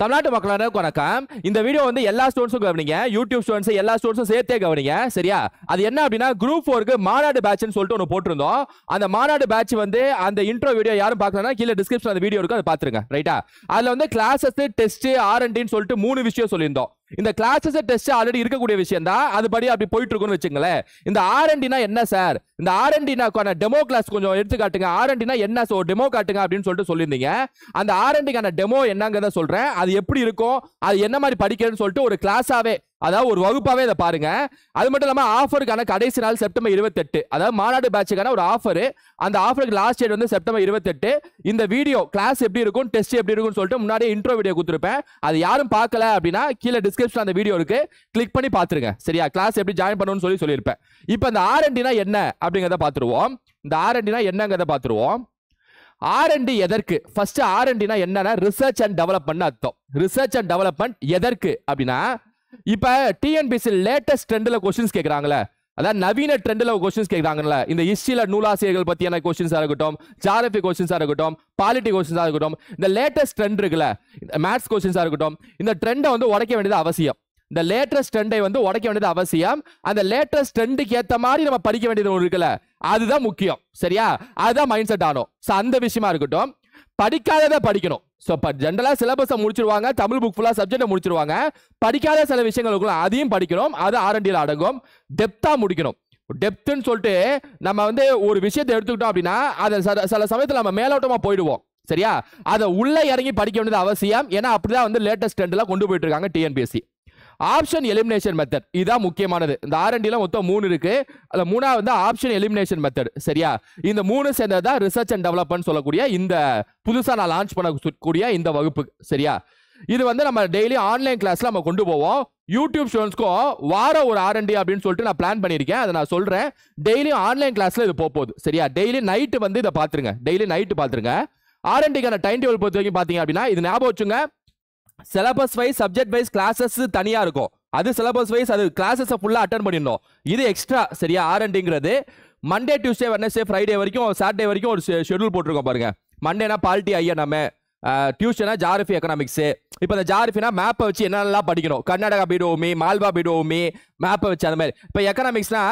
தமிழ்நாட்டு மக்கள் அனைவருக்கும் வணக்கம் இந்த வீடியோ வந்து எல்லா ஸ்டோன்ஸும் கவனிங்க யூடியூப் ஸ்டோன்ஸ் எல்லா ஸ்டோன்ஸும் சேர்த்தே கவனிங்க சரியா அது என்ன அப்படின்னா குரூப் ஃபோருக்கு மாநாடு பேட்ச்னு சொல்லிட்டு ஒன்று போட்டிருந்தோம் அந்த மாநாடு பேட்ச் வந்து அந்த இன்ட்ரோ வீடியோ யாரும் பார்க்கலன்னா கீழே டிஸ்கிரிப்ஷன் அந்த வீடியோ இருக்கும் அதை பார்த்துருங்க ரைட்டா அதில் வந்து கிளாஸஸ் டெஸ்ட் ஆர்என்டின்னு சொல்லிட்டு மூணு விஷயம் சொல்லியிருந்தோம் இந்த கிளாஸஸ் டெஸ்ட் ஆல்ரெடி இருக்கக்கூடிய விஷயம் தான் அதுபடி அப்படி போயிட்டு இருக்குன்னு வச்சுங்களேன் இந்த ஆர்என்டினா என்ன சார் இந்த ஆர்என்டினாக்கான டெமோ கிளாஸ் கொஞ்சம் எடுத்து காட்டுங்க ஆர்என்டினா என்ன ஸோ டெமோ காட்டுங்க அப்படின்னு சொல்லிட்டு சொல்லியிருந்தீங்க அந்த ஆர்என்டிக்கான டெமோ என்னங்கிறத சொல்றேன் அது எப்படி இருக்கும் அது என்ன மாதிரி படிக்கிறதுன்னு சொல்லிட்டு ஒரு கிளாஸாவே அதாவது ஒரு வகுப்பாகவே இதை பாருங்க அது மட்டும் இல்லாமல் ஆஃபருக்கான கடைசி நாள் செப்டம்பர் இருபத்தெட்டு அதாவது மாநாடு பேட்சுக்கான ஒரு ஆஃபர் அந்த ஆஃபருக்கு லாஸ்ட் டேட் வந்து செப்டம்பர் இருபத்தெட்டு இந்த வீடியோ கிளாஸ் எப்படி இருக்கும் டெஸ்ட் எப்படி இருக்கும்னு சொல்லிட்டு முன்னாடியே இன்ட்ரோ வீடியோ கொடுத்துருப்பேன் அது யாரும் பார்க்கல அப்படின்னா கீழே டிஸ்கிரிப்ஷன் அந்த வீடியோ இருக்கு கிளிக் பண்ணி பார்த்துருங்க சரியா கிளாஸ் எப்படி ஜாயின் பண்ணணும்னு சொல்லி சொல்லியிருப்பேன் இப்போ இந்த ஆர்என்டினா என்ன அப்படிங்கிறத பார்த்துருவோம் இந்த ஆர்என்டினா என்னங்கிறத பார்த்துருவோம் ஆர்என்டி எதற்கு ஃபர்ஸ்ட் ஆர்என்டினா என்னன்னா ரிசர்ச் அண்ட் டெவலப்மெண்ட் அர்த்தம் ரிசர்ச் அண்ட் டெவலப்மெண்ட் எதற்கு அப்படின்னா இப்போ டிஎன்பிசி லேட்டஸ்ட் ட்ரெண்டில் கொஷின்ஸ் கேட்குறாங்களே அதாவது நவீன ட்ரெண்டில் கொஸ்டின்ஸ் கேட்குறாங்கல்ல இந்த ஹிஸ்ட்ரியில் நூலாசிரியர்கள் பற்றியான கொஸ்டின்ஸாக இருக்கட்டும் ஜாகிரபி கொஸ்டின்ஸாக இருக்கட்டும் பாலிட்டி கொஸ்டின்ஸாக இருக்கட்டும் இந்த லேட்டஸ்ட் ட்ரெண்ட் இருக்குல்ல மேத்ஸ் கொஸ்டின்ஸாக இருக்கட்டும் இந்த ட்ரெண்டை வந்து உடைக்க வேண்டியது அவசியம் இந்த லேட்டஸ்ட் ட்ரெண்டை வந்து உடைக்க வேண்டியது அவசியம் அந்த லேட்டஸ்ட் ட்ரெண்டுக்கு ஏற்ற மாதிரி நம்ம படிக்க வேண்டியது ஒன்று இருக்குல்ல அதுதான் முக்கியம் சரியா அதுதான் மைண்ட் செட் ஆகும் ஸோ அந்த விஷயமா இருக்கட்டும் படிக்காததை படிக்கணும் ஸோ இப்போ ஜென்ரலாக சிலபஸை முடிச்சிருவாங்க தமிழ் புக் ஃபுல்லாக சப்ஜெக்டை முடிச்சிருவாங்க படிக்காத சில விஷயங்கள் அதையும் படிக்கணும் அது ஆரண்டியில் அடங்கும் டெப்த்தாக முடிக்கணும் டெப்த்துன்னு சொல்லிட்டு நம்ம வந்து ஒரு விஷயத்தை எடுத்துக்கிட்டோம் அப்படின்னா அதை சில சமயத்தில் நம்ம மேலோட்டமாக போயிடுவோம் சரியா அதை உள்ளே இறங்கி படிக்க வேண்டியது அவசியம் ஏன்னா அப்படிதான் வந்து லேட்டஸ்ட் ட்ரெண்டில் கொண்டு போயிட்டு இருக்காங்க டிஎன்பிஎஸ்சி ஆப்ஷன் எலிமினேஷன் மெத்தட் இதுதான் முக்கியமானது இந்த ஆர்என்டியில் மொத்தம் மூணு இருக்கு அதில் மூணாவது வந்து ஆப்ஷன் எலிமினேஷன் மெத்தட் சரியா இந்த மூணு சேர்ந்தது தான் ரிசர்ச் அண்ட் டெவலப்மெண்ட் சொல்லக்கூடிய இந்த புதுசாக நான் லான்ச் பண்ணக்கூடிய இந்த வகுப்பு சரியா இது வந்து நம்ம டெய்லி ஆன்லைன் கிளாஸில் நம்ம கொண்டு போவோம் யூடியூப் ஸ்டூடெண்ட்ஸ்க்கும் வாரம் ஒரு ஆர்என்டி அப்படின்னு சொல்லிட்டு நான் பிளான் பண்ணியிருக்கேன் அதை நான் சொல்கிறேன் டெய்லி ஆன்லைன் கிளாஸில் இது போகுது சரியா டெய்லி நைட்டு வந்து இதை பார்த்துருங்க டெய்லி நைட்டு பார்த்துருங்க ஆர்என்டிக்கான டைம் டேபிள் பொறுத்த வரைக்கும் பார்த்தீங்க அப்படின்னா இது ஞாபகம் வச்சுங்க syllabus wise subject wise classes தனியாக இருக்கும் அது சிலபஸ் வைஸ் அது கிளாஸஸ் ஃபுல்லாக அட்டன் பண்ணிடணும் இது எக்ஸ்ட்ரா சரியா ஆர் அண்டுங்கிறது மண்டே டியூஸ்டே வெனஸ்டே ஃப்ரைடே வரைக்கும் சாட்டர்டே வரைக்கும் ஒரு ஷெட்யூல் போட்டிருக்கோம் பாருங்க மண்டேனா பால்ட்டி ஐயா நம்ம டியூஷனா ஜாரஃபி எக்கனாமிக்ஸு இப்போ இந்த ஜாரஃபினா மேப்பை வச்சு என்னென்னலாம் படிக்கணும் கர்நாடகா பீடோமி e, மால்வா பீடோமி மேப்பை e, வச்சு அந்த மாதிரி இப்போ எக்கனாமிக்ஸ்னா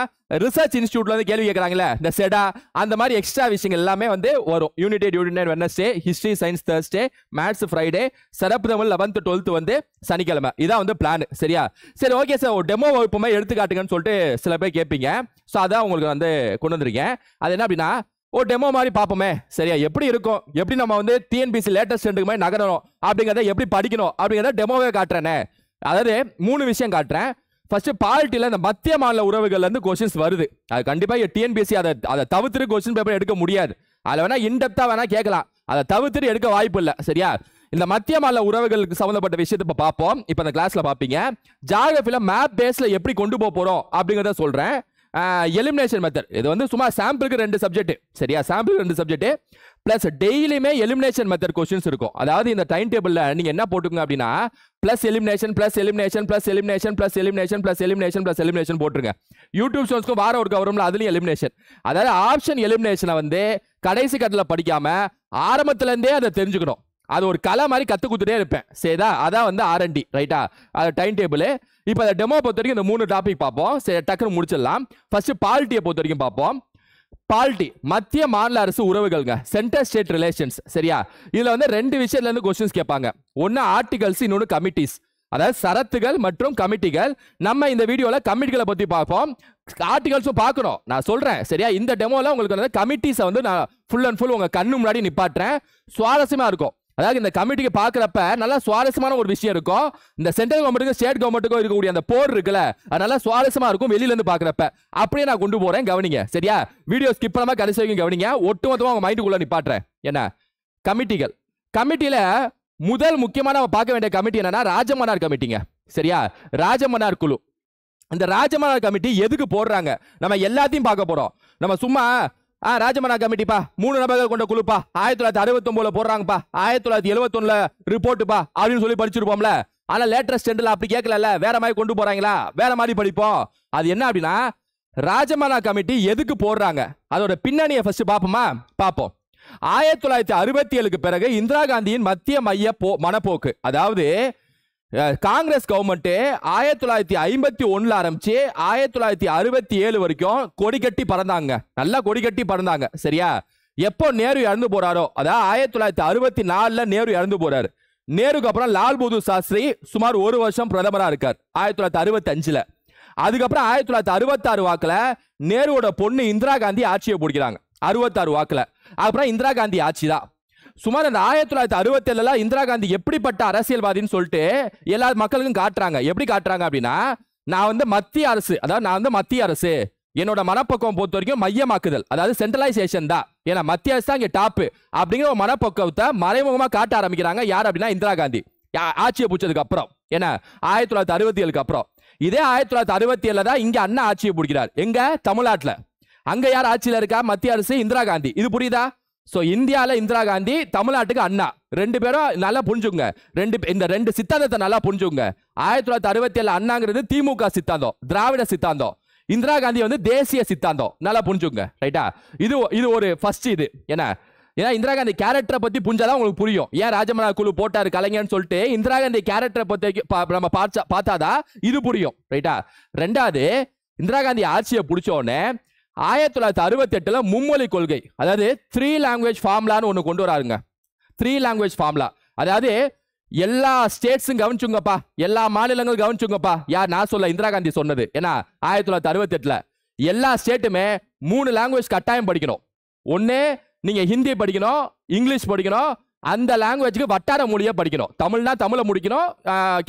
ரிசர்ச் இன்ஸ்டியூட்ல வந்து கேள்வி கேட்குறாங்களே இந்த செடா அந்த மாதிரி எக்ஸ்ட்ரா விஷயங்கள் எல்லாமே வந்து வரும் united united Wednesday history science Thursday maths Friday சிறப்பு தமிழ் லெவன்த் டுவெல்த்து வந்து சனிக்கிழமை இதான் வந்து பிளான் சரியா சரி ஓகே சார் ஒரு டெமோ வகுப்புமே எடுத்துக்காட்டுங்கன்னு சொல்லிட்டு சில பேர் கேட்பீங்க ஸோ அதான் உங்களுக்கு வந்து கொண்டு வந்திருக்கேன் அது என்ன அப்படின்னா ஒரு டெமோ மாதிரி பார்ப்போமே சரியா எப்படி இருக்கும் எப்படி நம்ம வந்து டிஎன்பிசி லேட்டஸ்ட் ரெண்டுக்கு மாதிரி நகரணும் அப்படிங்கிறத எப்படி படிக்கணும் அப்படிங்கிறத டெமோவே காட்டுறேனே அதாவது மூணு விஷயம் காட்டுறேன் ஃபஸ்ட்டு பாலிட்டியில் இந்த மத்திய மாநில உறவுகள்லேருந்து கொஸ்டின்ஸ் வருது அது கண்டிப்பாக டிஎன்பிசி அதை அதை தவிர்த்து கொஸ்டின் பேப்பர் எடுக்க முடியாது அதில் வேணால் இன்டெப்த்தாக வேணால் கேட்கலாம் அதை தவிர்த்துட்டு எடுக்க வாய்ப்பு இல்லை சரியா இந்த மத்திய மாநில உறவுகளுக்கு சம்மந்தப்பட்ட விஷயத்தை இப்போ பார்ப்போம் இப்போ இந்த கிளாஸில் பார்ப்பீங்க ஜாகிரபியில் மேப் பேஸில் எப்படி கொண்டு போக போகிறோம் அப்படிங்கிறத சொல்கிறேன் எலிமினேஷன் மெத்தட் இது வந்து சும்மா சாம்பிளுக்கு ரெண்டு சப்ஜெக்ட் சரியா சாம்பிள் ரெண்டு சப்ஜெக்ட் பிளஸ் டெய்லியுமே எலிமினேஷன் மெத்தட் கொஸ்டின்ஸ் இருக்கும் அதாவது இந்த டைம் டேபிளில் நீங்கள் என்ன போட்டுக்கோங்க அப்படின்னா plus elimination plus elimination plus elimination plus elimination plus elimination plus elimination போட்டுருங்க யூடியூப் ஷோஸ்க்கும் வாரம் ஒரு வரும்ல அதுலேயும் எலிமினேஷன் அதாவது ஆப்ஷன் எலிமினேஷனை வந்து கடைசி கட்டத்தில் படிக்காமல் ஆரம்பத்துலேருந்தே அதை தெரிஞ்சுக்கணும் அது ஒரு கலை மாதிரி கற்றுக் கொடுத்துட்டே இருப்பேன் சரிதா அதான் வந்து ஆர்என்டி ரைட்டா அது டைம் டேபிள் இப்போ இந்த டெமோ பொறுத்த வரைக்கும் இந்த மூணு டாபிக் பார்ப்போம் சரி டக்குன்னு முடிச்சிடலாம் ஃபர்ஸ்ட் பாலிட்டியை பொறுத்த வரைக்கும் பார்ப்போம் பால்டி மத்திய மாநில அரசு உறவுகள்ங்க சென்டர் ஸ்டேட் ரிலேஷன்ஸ் சரியா இதில் வந்து ரெண்டு விஷயத்துலேருந்து கொஸ்டின்ஸ் கேட்பாங்க ஒன்று ஆர்டிகல்ஸ் இன்னொன்று கமிட்டிஸ் அதாவது சரத்துகள் மற்றும் கமிட்டிகள் நம்ம இந்த வீடியோவில் கமிட்டிகளை பற்றி பார்ப்போம் ஆர்டிகல்ஸும் பார்க்குறோம் நான் சொல்கிறேன் சரியா இந்த டெமோவில் உங்களுக்கு வந்து கமிட்டிஸை வந்து நான் ஃபுல் அண்ட் ஃபுல் உங்கள் கண்ணு முன்னாடி நிப்பாட்டுறேன் சுவாரஸ்யமாக இருக்கும் அதாவது இந்த கமிட்டிக்கு பார்க்குறப்ப நல்லா சுவாரஸ்யமான ஒரு விஷயம் இருக்கும் இந்த சென்ட்ரல் கவர்மெண்ட்டுக்கும் ஸ்டேட் கவர்மெண்ட்டுக்கும் இருக்கக்கூடிய அந்த போர் இருக்குல்ல அது நல்லா சுவாரஸ்யமாக இருக்கும் வெளியிலேருந்து பார்க்குறப்ப அப்படியே நான் கொண்டு போகிறேன் கவனிங்க சரியா வீடியோ ஸ்கிப் பண்ணாமல் கடைசி வரைக்கும் கவனிங்க ஒட்டுமொத்தமாக அவங்க மைண்டுக்குள்ளே நிப்பாட்டுறேன் என்ன கமிட்டிகள் கமிட்டியில் முதல் முக்கியமான நம்ம பார்க்க வேண்டிய கமிட்டி என்னன்னா ராஜமன்னார் கமிட்டிங்க சரியா ராஜமன்னார் குழு இந்த ராஜமன்னார் கமிட்டி எதுக்கு போடுறாங்க நம்ம எல்லாத்தையும் பார்க்க போகிறோம் நம்ம சும்மா ஆ ராஜமனா கமிட்டிப்பா மூணு நபர்கள் கொண்ட குழுப்பா ஆயிரத்தி தொள்ளாயிரத்தி அறுபத்தொன்பதுல போடுறாங்கப்பா ஆயிரத்தி தொள்ளாயிரத்தி எழுபத்தொன்னுல ரிப்போர்ட்டுப்பா அப்படின்னு சொல்லி படிச்சிருப்போம்ல ஆனா லேட்டஸ்ட் ஸ்டெண்டில் அப்படி கேட்கல வேற மாதிரி கொண்டு போறாங்களா வேற மாதிரி படிப்போம் அது என்ன அப்படின்னா ராஜமானா கமிட்டி எதுக்கு போடுறாங்க அதோட பின்னணியை ஃபர்ஸ்ட் பார்ப்போமா பார்ப்போம் ஆயிரத்தி தொள்ளாயிரத்தி அறுபத்தி ஏழுக்கு பிறகு இந்திரா காந்தியின் மத்திய மைய போ மனப்போக்கு அதாவது காங்கிரஸ் கவர்மெண்ட் ஆயிரத்தி தொள்ளாயிரத்தி ஐம்பத்தி ஒன்றில் ஆரம்பிச்சு ஆயிரத்தி தொள்ளாயிரத்தி அறுபத்தி ஏழு வரைக்கும் கொடி கட்டி பறந்தாங்க நல்லா கொடி கட்டி பறந்தாங்க சரியா எப்போ நேரு இறந்து போறாரோ அதாவது ஆயிரத்தி தொள்ளாயிரத்தி அறுபத்தி நாலுல நேரு இறந்து போறாரு நேருக்கு அப்புறம் லால் பகதூர் சாஸ்திரி சுமார் ஒரு வருஷம் பிரதமராக இருக்கார் ஆயிரத்தி தொள்ளாயிரத்தி அறுபத்தி அஞ்சுல அதுக்கப்புறம் ஆயிரத்தி தொள்ளாயிரத்தி அறுபத்தாறு வாக்கில் நேருவோட பொண்ணு இந்திரா காந்தி ஆட்சியை பிடிக்கிறாங்க அறுபத்தாறு வாக்கில் அப்புறம் இந்திரா காந்தி ஆட்சி தான் சுமார் அந்த ஆயிரத்தி தொள்ளாயிரத்தி அறுபத்தி ஏழுல இந்திரா காந்தி எப்படிப்பட்ட அரசியல்வாதின்னு சொல்லிட்டு எல்லா மக்களுக்கும் காட்டுறாங்க எப்படி காட்டுறாங்க அப்படின்னா நான் வந்து மத்திய அரசு அதாவது நான் வந்து மத்திய அரசு என்னோட மனப்பக்குவம் பொறுத்த வரைக்கும் மையமாக்குதல் அதாவது சென்ட்ரலைசேஷன் தான் ஏன்னா மத்திய அரசு தான் இங்கே டாப்பு அப்படிங்கிற ஒரு மனப்பக்குவத்தை மறைமுகமாக காட்ட ஆரம்பிக்கிறாங்க யார் அப்படின்னா இந்திரா காந்தி ஆட்சியை பிடிச்சதுக்கு அப்புறம் ஏன்னா ஆயிரத்தி தொள்ளாயிரத்தி அறுபத்தி ஏழுக்கு அப்புறம் இதே ஆயிரத்தி தொள்ளாயிரத்தி அறுபத்தி ஏழுல தான் இங்கே அண்ணா ஆட்சியை பிடிக்கிறார் எங்க தமிழ்நாட்டில் அங்க யார் ஆட்சியில் இருக்கா மத்திய அரசு இந்திரா காந்தி இது புரியுதா ஸோ இந்தியாவில் இந்திரா காந்தி தமிழ்நாட்டுக்கு அண்ணா ரெண்டு பேரும் நல்லா புரிஞ்சுங்க ரெண்டு இந்த ரெண்டு சித்தாந்தத்தை நல்லா புரிஞ்சுங்க ஆயிரத்தி தொள்ளாயிரத்தி அறுபத்தி ஏழு அண்ணாங்கிறது திமுக சித்தாந்தம் திராவிட சித்தாந்தம் இந்திரா காந்தி வந்து தேசிய சித்தாந்தம் நல்லா புரிஞ்சுங்க ரைட்டா இது இது ஒரு ஃபர்ஸ்ட் இது ஏன்னா ஏன்னா இந்திரா காந்தி கேரக்டரை பற்றி புரிஞ்சாதான் உங்களுக்கு புரியும் ஏன் ராஜமனா குழு போட்டார் கலைஞர்னு சொல்லிட்டு இந்திரா காந்தி கேரக்டரை பற்றி நம்ம பார்த்தா பார்த்தாதான் இது புரியும் ரைட்டா ரெண்டாவது இந்திரா காந்தி ஆட்சியை பிடிச்சோடனே ஆயிரத்தி தொள்ளாயிரத்தி அறுபத்தெட்டில் மும்மொழி கொள்கை அதாவது த்ரீ லாங்குவேஜ் ஃபார்ம்லான்னு ஒன்று கொண்டு வராருங்க த்ரீ லாங்குவேஜ் ஃபார்ம்லா அதாவது எல்லா ஸ்டேட்ஸும் கவனிச்சுங்கப்பா எல்லா மாநிலங்களும் கவனிச்சுங்கப்பா யார் நான் சொல்ல இந்திரா காந்தி சொன்னது ஏன்னா ஆயிரத்தி தொள்ளாயிரத்தி அறுபத்தெட்டில் எல்லா ஸ்டேட்டுமே மூணு லாங்குவேஜ் கட்டாயம் படிக்கணும் ஒன்று நீங்கள் ஹிந்தி படிக்கணும் இங்கிலீஷ் படிக்கணும் அந்த லாங்குவேஜுக்கு வட்டார மொழியை படிக்கணும் தமிழ்னா தமிழை முடிக்கணும்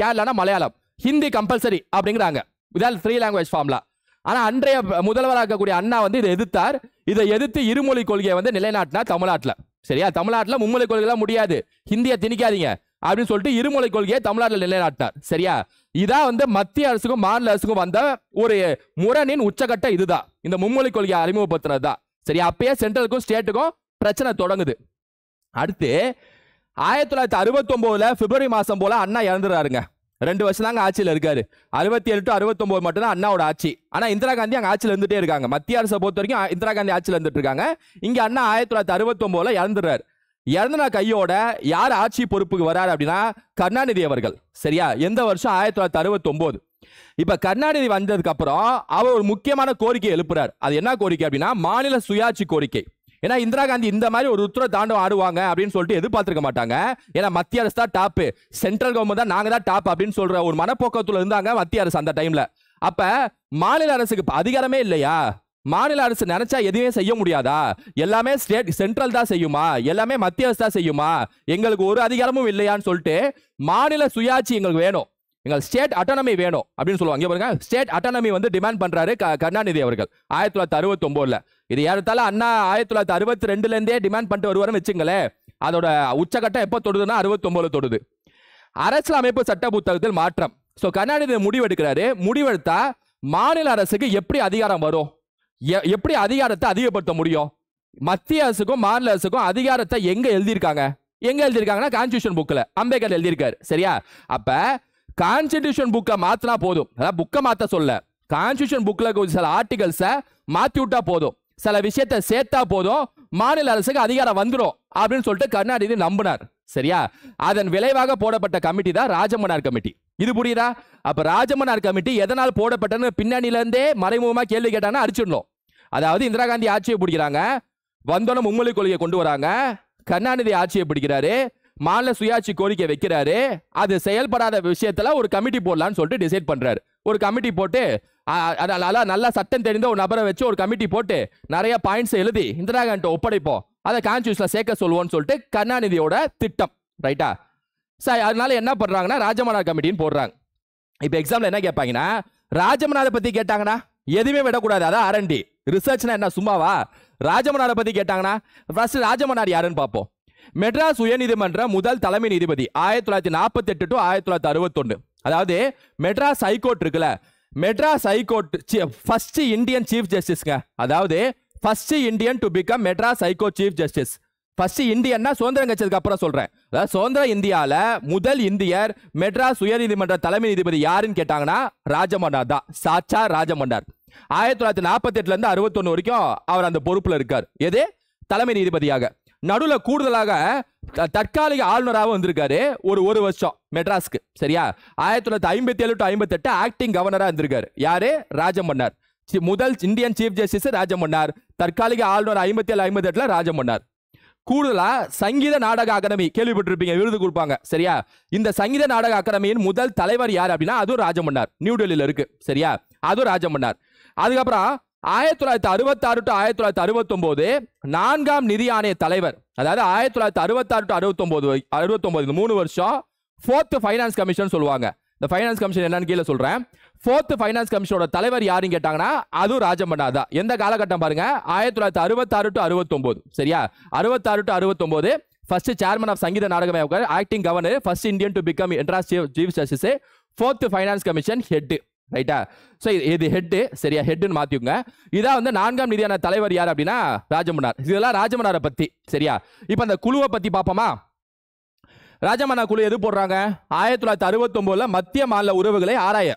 கேரளானா மலையாளம் ஹிந்தி கம்பல்சரி அப்படிங்கிறாங்க இதால் த்ரீ லாங்குவேஜ் ஃபார்ம்லாம் ஆனால் அன்றைய முதல்வராக இருக்கக்கூடிய அண்ணா வந்து இதை எதிர்த்தார் இதை எதிர்த்து இருமொழி கொள்கையை வந்து நிலைநாட்டினா தமிழ்நாட்டில் சரியா தமிழ்நாட்டில் மும்மொழி கொள்கைலாம் முடியாது ஹிந்தியை திணிக்காதீங்க அப்படின்னு சொல்லிட்டு இருமொழி கொள்கையை தமிழ்நாட்டில் நிலைநாட்டினார் சரியா இதான் வந்து மத்திய அரசுக்கும் மாநில அரசுக்கும் வந்த ஒரு முரணின் உச்சகட்ட இதுதான் இந்த மும்மொழி கொள்கையை அறிமுகப்படுத்துறது தான் சரி அப்பயே சென்ட்ரலுக்கும் ஸ்டேட்டுக்கும் பிரச்சனை தொடங்குது அடுத்து ஆயிரத்தி தொள்ளாயிரத்தி அறுபத்தொம்போதுல பிப்ரவரி மாதம் போல அண்ணா இறந்துடுறாருங்க ரெண்டு வருஷம் தாங்க ஆட்சியில் இருக்காரு அறுபத்தி ஏழு டு அறுபத்தொம்போது மட்டும் தான் அண்ணாவோட ஆட்சி ஆனால் இந்திரா காந்தி அங்கே ஆட்சியில் இருந்துட்டே இருக்காங்க மத்திய அரசை பொறுத்த வரைக்கும் இந்திரா காந்தி ஆட்சியில் இருந்துட்டு இருக்காங்க இங்கே அண்ணா ஆயிரத்தி தொள்ளாயிரத்தி அறுபத்தொம்போதில் இறந்துடுறாரு இறந்தன கையோட யார் ஆட்சி பொறுப்புக்கு வராரு அப்படின்னா கருணாநிதி அவர்கள் சரியா எந்த வருஷம் ஆயிரத்தி தொள்ளாயிரத்தி அறுபத்தொம்போது இப்போ கருணாநிதி வந்ததுக்கு அப்புறம் அவர் ஒரு முக்கியமான கோரிக்கை எழுப்புறாரு அது என்ன கோரிக்கை அப்படின்னா மாநில சுயாட்சி கோரிக்கை ஏன்னா இந்திரா காந்தி இந்த மாதிரி ஒரு உத்தரவு தாண்டவம் ஆடுவாங்க அப்படின்னு சொல்லிட்டு எதிர்பார்த்திருக்க மாட்டாங்க ஏன்னா மத்திய அரசு தான் டாப் சென்ட்ரல் கவர்மெண்ட் தான் நாங்க தான் டாப் அப்படின்னு சொல்ற ஒரு மனப்போக்கத்துல இருந்தாங்க மத்திய அரசு அந்த டைம்ல அப்ப மாநில அரசுக்கு அதிகாரமே இல்லையா மாநில அரசு நினைச்சா எதுவுமே செய்ய முடியாதா எல்லாமே ஸ்டேட் சென்ட்ரல் தான் செய்யுமா எல்லாமே மத்திய அரசு தான் செய்யுமா எங்களுக்கு ஒரு அதிகாரமும் இல்லையான்னு சொல்லிட்டு மாநில சுயாட்சி எங்களுக்கு வேணும் எங்கள் ஸ்டேட் அட்டானமி வேணும் அப்படின்னு சொல்லுவாங்க இங்கே பாருங்க ஸ்டேட் அட்டானமி வந்து டிமாண்ட் பண்ணுறாரு கருணாநிதி அவர்கள் ஆயிரத்தி தொள்ளாயிரத்தி அறுபத்தொம்போதில் இது ஏறத்தால அண்ணா ஆயிரத்தி தொள்ளாயிரத்தி அறுபத்தி ரெண்டுலேருந்தே டிமாண்ட் பண்ணிட்டு வருவாருன்னு வச்சுங்களேன் அதோட உச்சகட்டம் எப்போ தொடுதுன்னா அறுபத்தொம்போது தொடுது அரசியல் அமைப்பு சட்ட புத்தகத்தில் மாற்றம் ஸோ கருணாநிதி முடிவெடுக்கிறாரு முடிவெடுத்தா மாநில அரசுக்கு எப்படி அதிகாரம் வரும் எப்படி அதிகாரத்தை அதிகப்படுத்த முடியும் மத்திய அரசுக்கும் மாநில அரசுக்கும் அதிகாரத்தை எங்கே எழுதியிருக்காங்க எங்கே எழுதியிருக்காங்கன்னா கான்ஸ்டியூஷன் புக்கில் அம்பேத்கர் எழுதியிருக்காரு சரியா அப்போ கான்ஸ்டிடியூஷன் புக்கை மாத்தினா போதும் அதாவது புக்கை மாற்ற சொல்ல கான்ஸ்டியூஷன் புக்கில் சில ஆர்டிகல்ஸை மாற்றி விட்டா போதும் சில விஷயத்தை சேர்த்தா போதும் மாநில அரசுக்கு அதிகாரம் வந்துடும் அப்படின்னு சொல்லிட்டு கருணாநிதி நம்பினார் சரியா அதன் விளைவாக போடப்பட்ட கமிட்டி தான் ராஜமன்னார் கமிட்டி இது புரியுதா அப்ப ராஜமன்னார் கமிட்டி எதனால் போடப்பட்டன்னு பின்னணியில இருந்தே மறைமுகமா கேள்வி கேட்டானா அடிச்சிடணும் அதாவது இந்திரா காந்தி ஆட்சியை பிடிக்கிறாங்க வந்தோன்னு மும்மொழி கொள்கையை கொண்டு வராங்க கருணாநிதி ஆட்சியை பிடிக்கிறாரு மாநில சுயாட்சி கோரிக்கை வைக்கிறாரு அது செயல்படாத விஷயத்துல ஒரு கமிட்டி போடலான்னு சொல்லிட்டு டிசைட் பண்றாரு ஒரு கமிட்டி போட்டு நல்லா நல்லா சட்டம் தெரிந்த ஒரு நபரை வச்சு ஒரு கமிட்டி போட்டு நிறைய பாயிண்ட்ஸ் எழுதி இந்திரா காந்தி ஒப்படைப்போம் அதை கான்ஸ்டியூஷன்ல சேர்க்க சொல்லுவோம்னு சொல்லிட்டு கருணாநிதியோட திட்டம் ரைட்டா சரி அதனால என்ன பண்றாங்கன்னா ராஜமனா கமிட்டின்னு போடுறாங்க இப்போ எக்ஸாம்ல என்ன கேட்பாங்கன்னா ராஜமனாரை பத்தி கேட்டாங்கன்னா எதுவுமே விடக்கூடாது அதான் ஆர்என்டி ரிசர்ச்னா என்ன சும்மாவா ராஜமனாரை பத்தி கேட்டாங்கன்னா ஃபர்ஸ்ட் ராஜமனார் யாருன்னு பார்ப்போம் மெட்ராஸ் உயர்நீதிமன்ற முதல் தலைமை நீதிபதி ஆயிரத்தி தொள்ளாயிரத்தி நாற்பத்தி எட்டு டு ஆயிரத்தி தொள்ளாயிரத்தி அறுபத்தொன்று அதாவது மெட்ராஸ் ஹைகோர்ட் இருக்குல்ல Madras high court first Indian chief ஜஸ்டிஸ்ங்க அதாவது first Indian to become Madras high court chief justice first இந்தியன்னா சுதந்திரம் கட்சதுக்கு அப்புறம் சொல்கிறேன் அதாவது சுதந்திர இந்தியாவில் முதல் இந்தியர் மெட்ராஸ் உயர்நீதிமன்ற தலைமை நீதிபதி யாருன்னு கேட்டாங்கன்னா ராஜமன்னார் தான் சாச்சா ராஜமன்னார் ஆயிரத்தி தொள்ளாயிரத்தி நாற்பத்தி எட்டுலேருந்து அறுபத்தொன்று வரைக்கும் அவர் அந்த பொறுப்பில் இருக்கார் எது தலைமை நீதிபதியாக நடுவில் கூடுதலாக தற்காலிக ஆளுநராக வந்திருக்காரு ஒரு ஒரு வருஷம் மெட்ராஸ்க்கு சரியா ஆயிரத்தி தொள்ளாயிரத்தி ஐம்பத்தி ஏழு டு ஐம்பத்தெட்டு ஆக்டிங் கவர்னராக இருந்திருக்காரு யாரு ராஜமன்னார் முதல் இந்தியன் சீஃப் ஜஸ்டிஸ் ராஜமன்னார் தற்காலிக ஆளுநர் ஐம்பத்தி ஏழு ஐம்பத்தி எட்டுல ராஜமன்னார் கூடுதலா சங்கீத நாடக அகாடமி கேள்விப்பட்டிருப்பீங்க விருது கொடுப்பாங்க சரியா இந்த சங்கீத நாடக அகாடமியின் முதல் தலைவர் யார் அப்படின்னா அதுவும் ராஜமன்னார் நியூடெல்லியில் இருக்கு சரியா அதுவும் ராஜமன்னார் அதுக்கப்புறம் ஆயிரத்தி தொள்ளாயிரத்தி அறுபத்தாறு டு ஆயிரத்தி தொள்ளாயிரத்தி அறுபத்தொம்போது நான்காம் நிதி ஆணைய தலைவர் அதாவது ஆயிரத்தி தொள்ளாயிரத்தி அறுபத்தாறு டு அறுபத்தொம்போது அறுபத்தொம்போது இந்த மூணு வருஷம் ஃபோர்த் ஃபைனான்ஸ் கமிஷன் சொல்லுவாங்க இந்த ஃபைனான்ஸ் கமிஷன் என்னன்னு கீழே சொல்கிறேன் ஃபோர்த் ஃபைனான்ஸ் கமிஷனோட தலைவர் யாருன்னு கேட்டாங்கன்னா அதுவும் ராஜமன்னா தான் எந்த காலகட்டம் பாருங்க ஆயிரத்தி தொள்ளாயிரத்தி அறுபத்தாறு டு அறுபத்தொம்போது சரியா அறுபத்தாறு டு அறுபத்தொம்போது ஃபர்ஸ்ட் சேர்மன் ஆஃப் சங்கீத நாடகமே acting governor first Indian to become இன்ட்ராஸ் chief justice fourth finance commission head ரைட்டா ஸோ இது ஹெட்டு சரியா ஹெட்டுன்னு மாற்றிக்கோங்க இதான் வந்து நான்காம் நிதியான தலைவர் யார் அப்படின்னா ராஜமன்னார் இதெல்லாம் ராஜமன்னாரை பற்றி சரியா இப்போ அந்த குழுவை பற்றி பார்ப்போமா ராஜமன்னா குழு எது போடுறாங்க ஆயிரத்தி தொள்ளாயிரத்தி அறுபத்தொம்போதில் மத்திய மாநில உறவுகளை ஆராய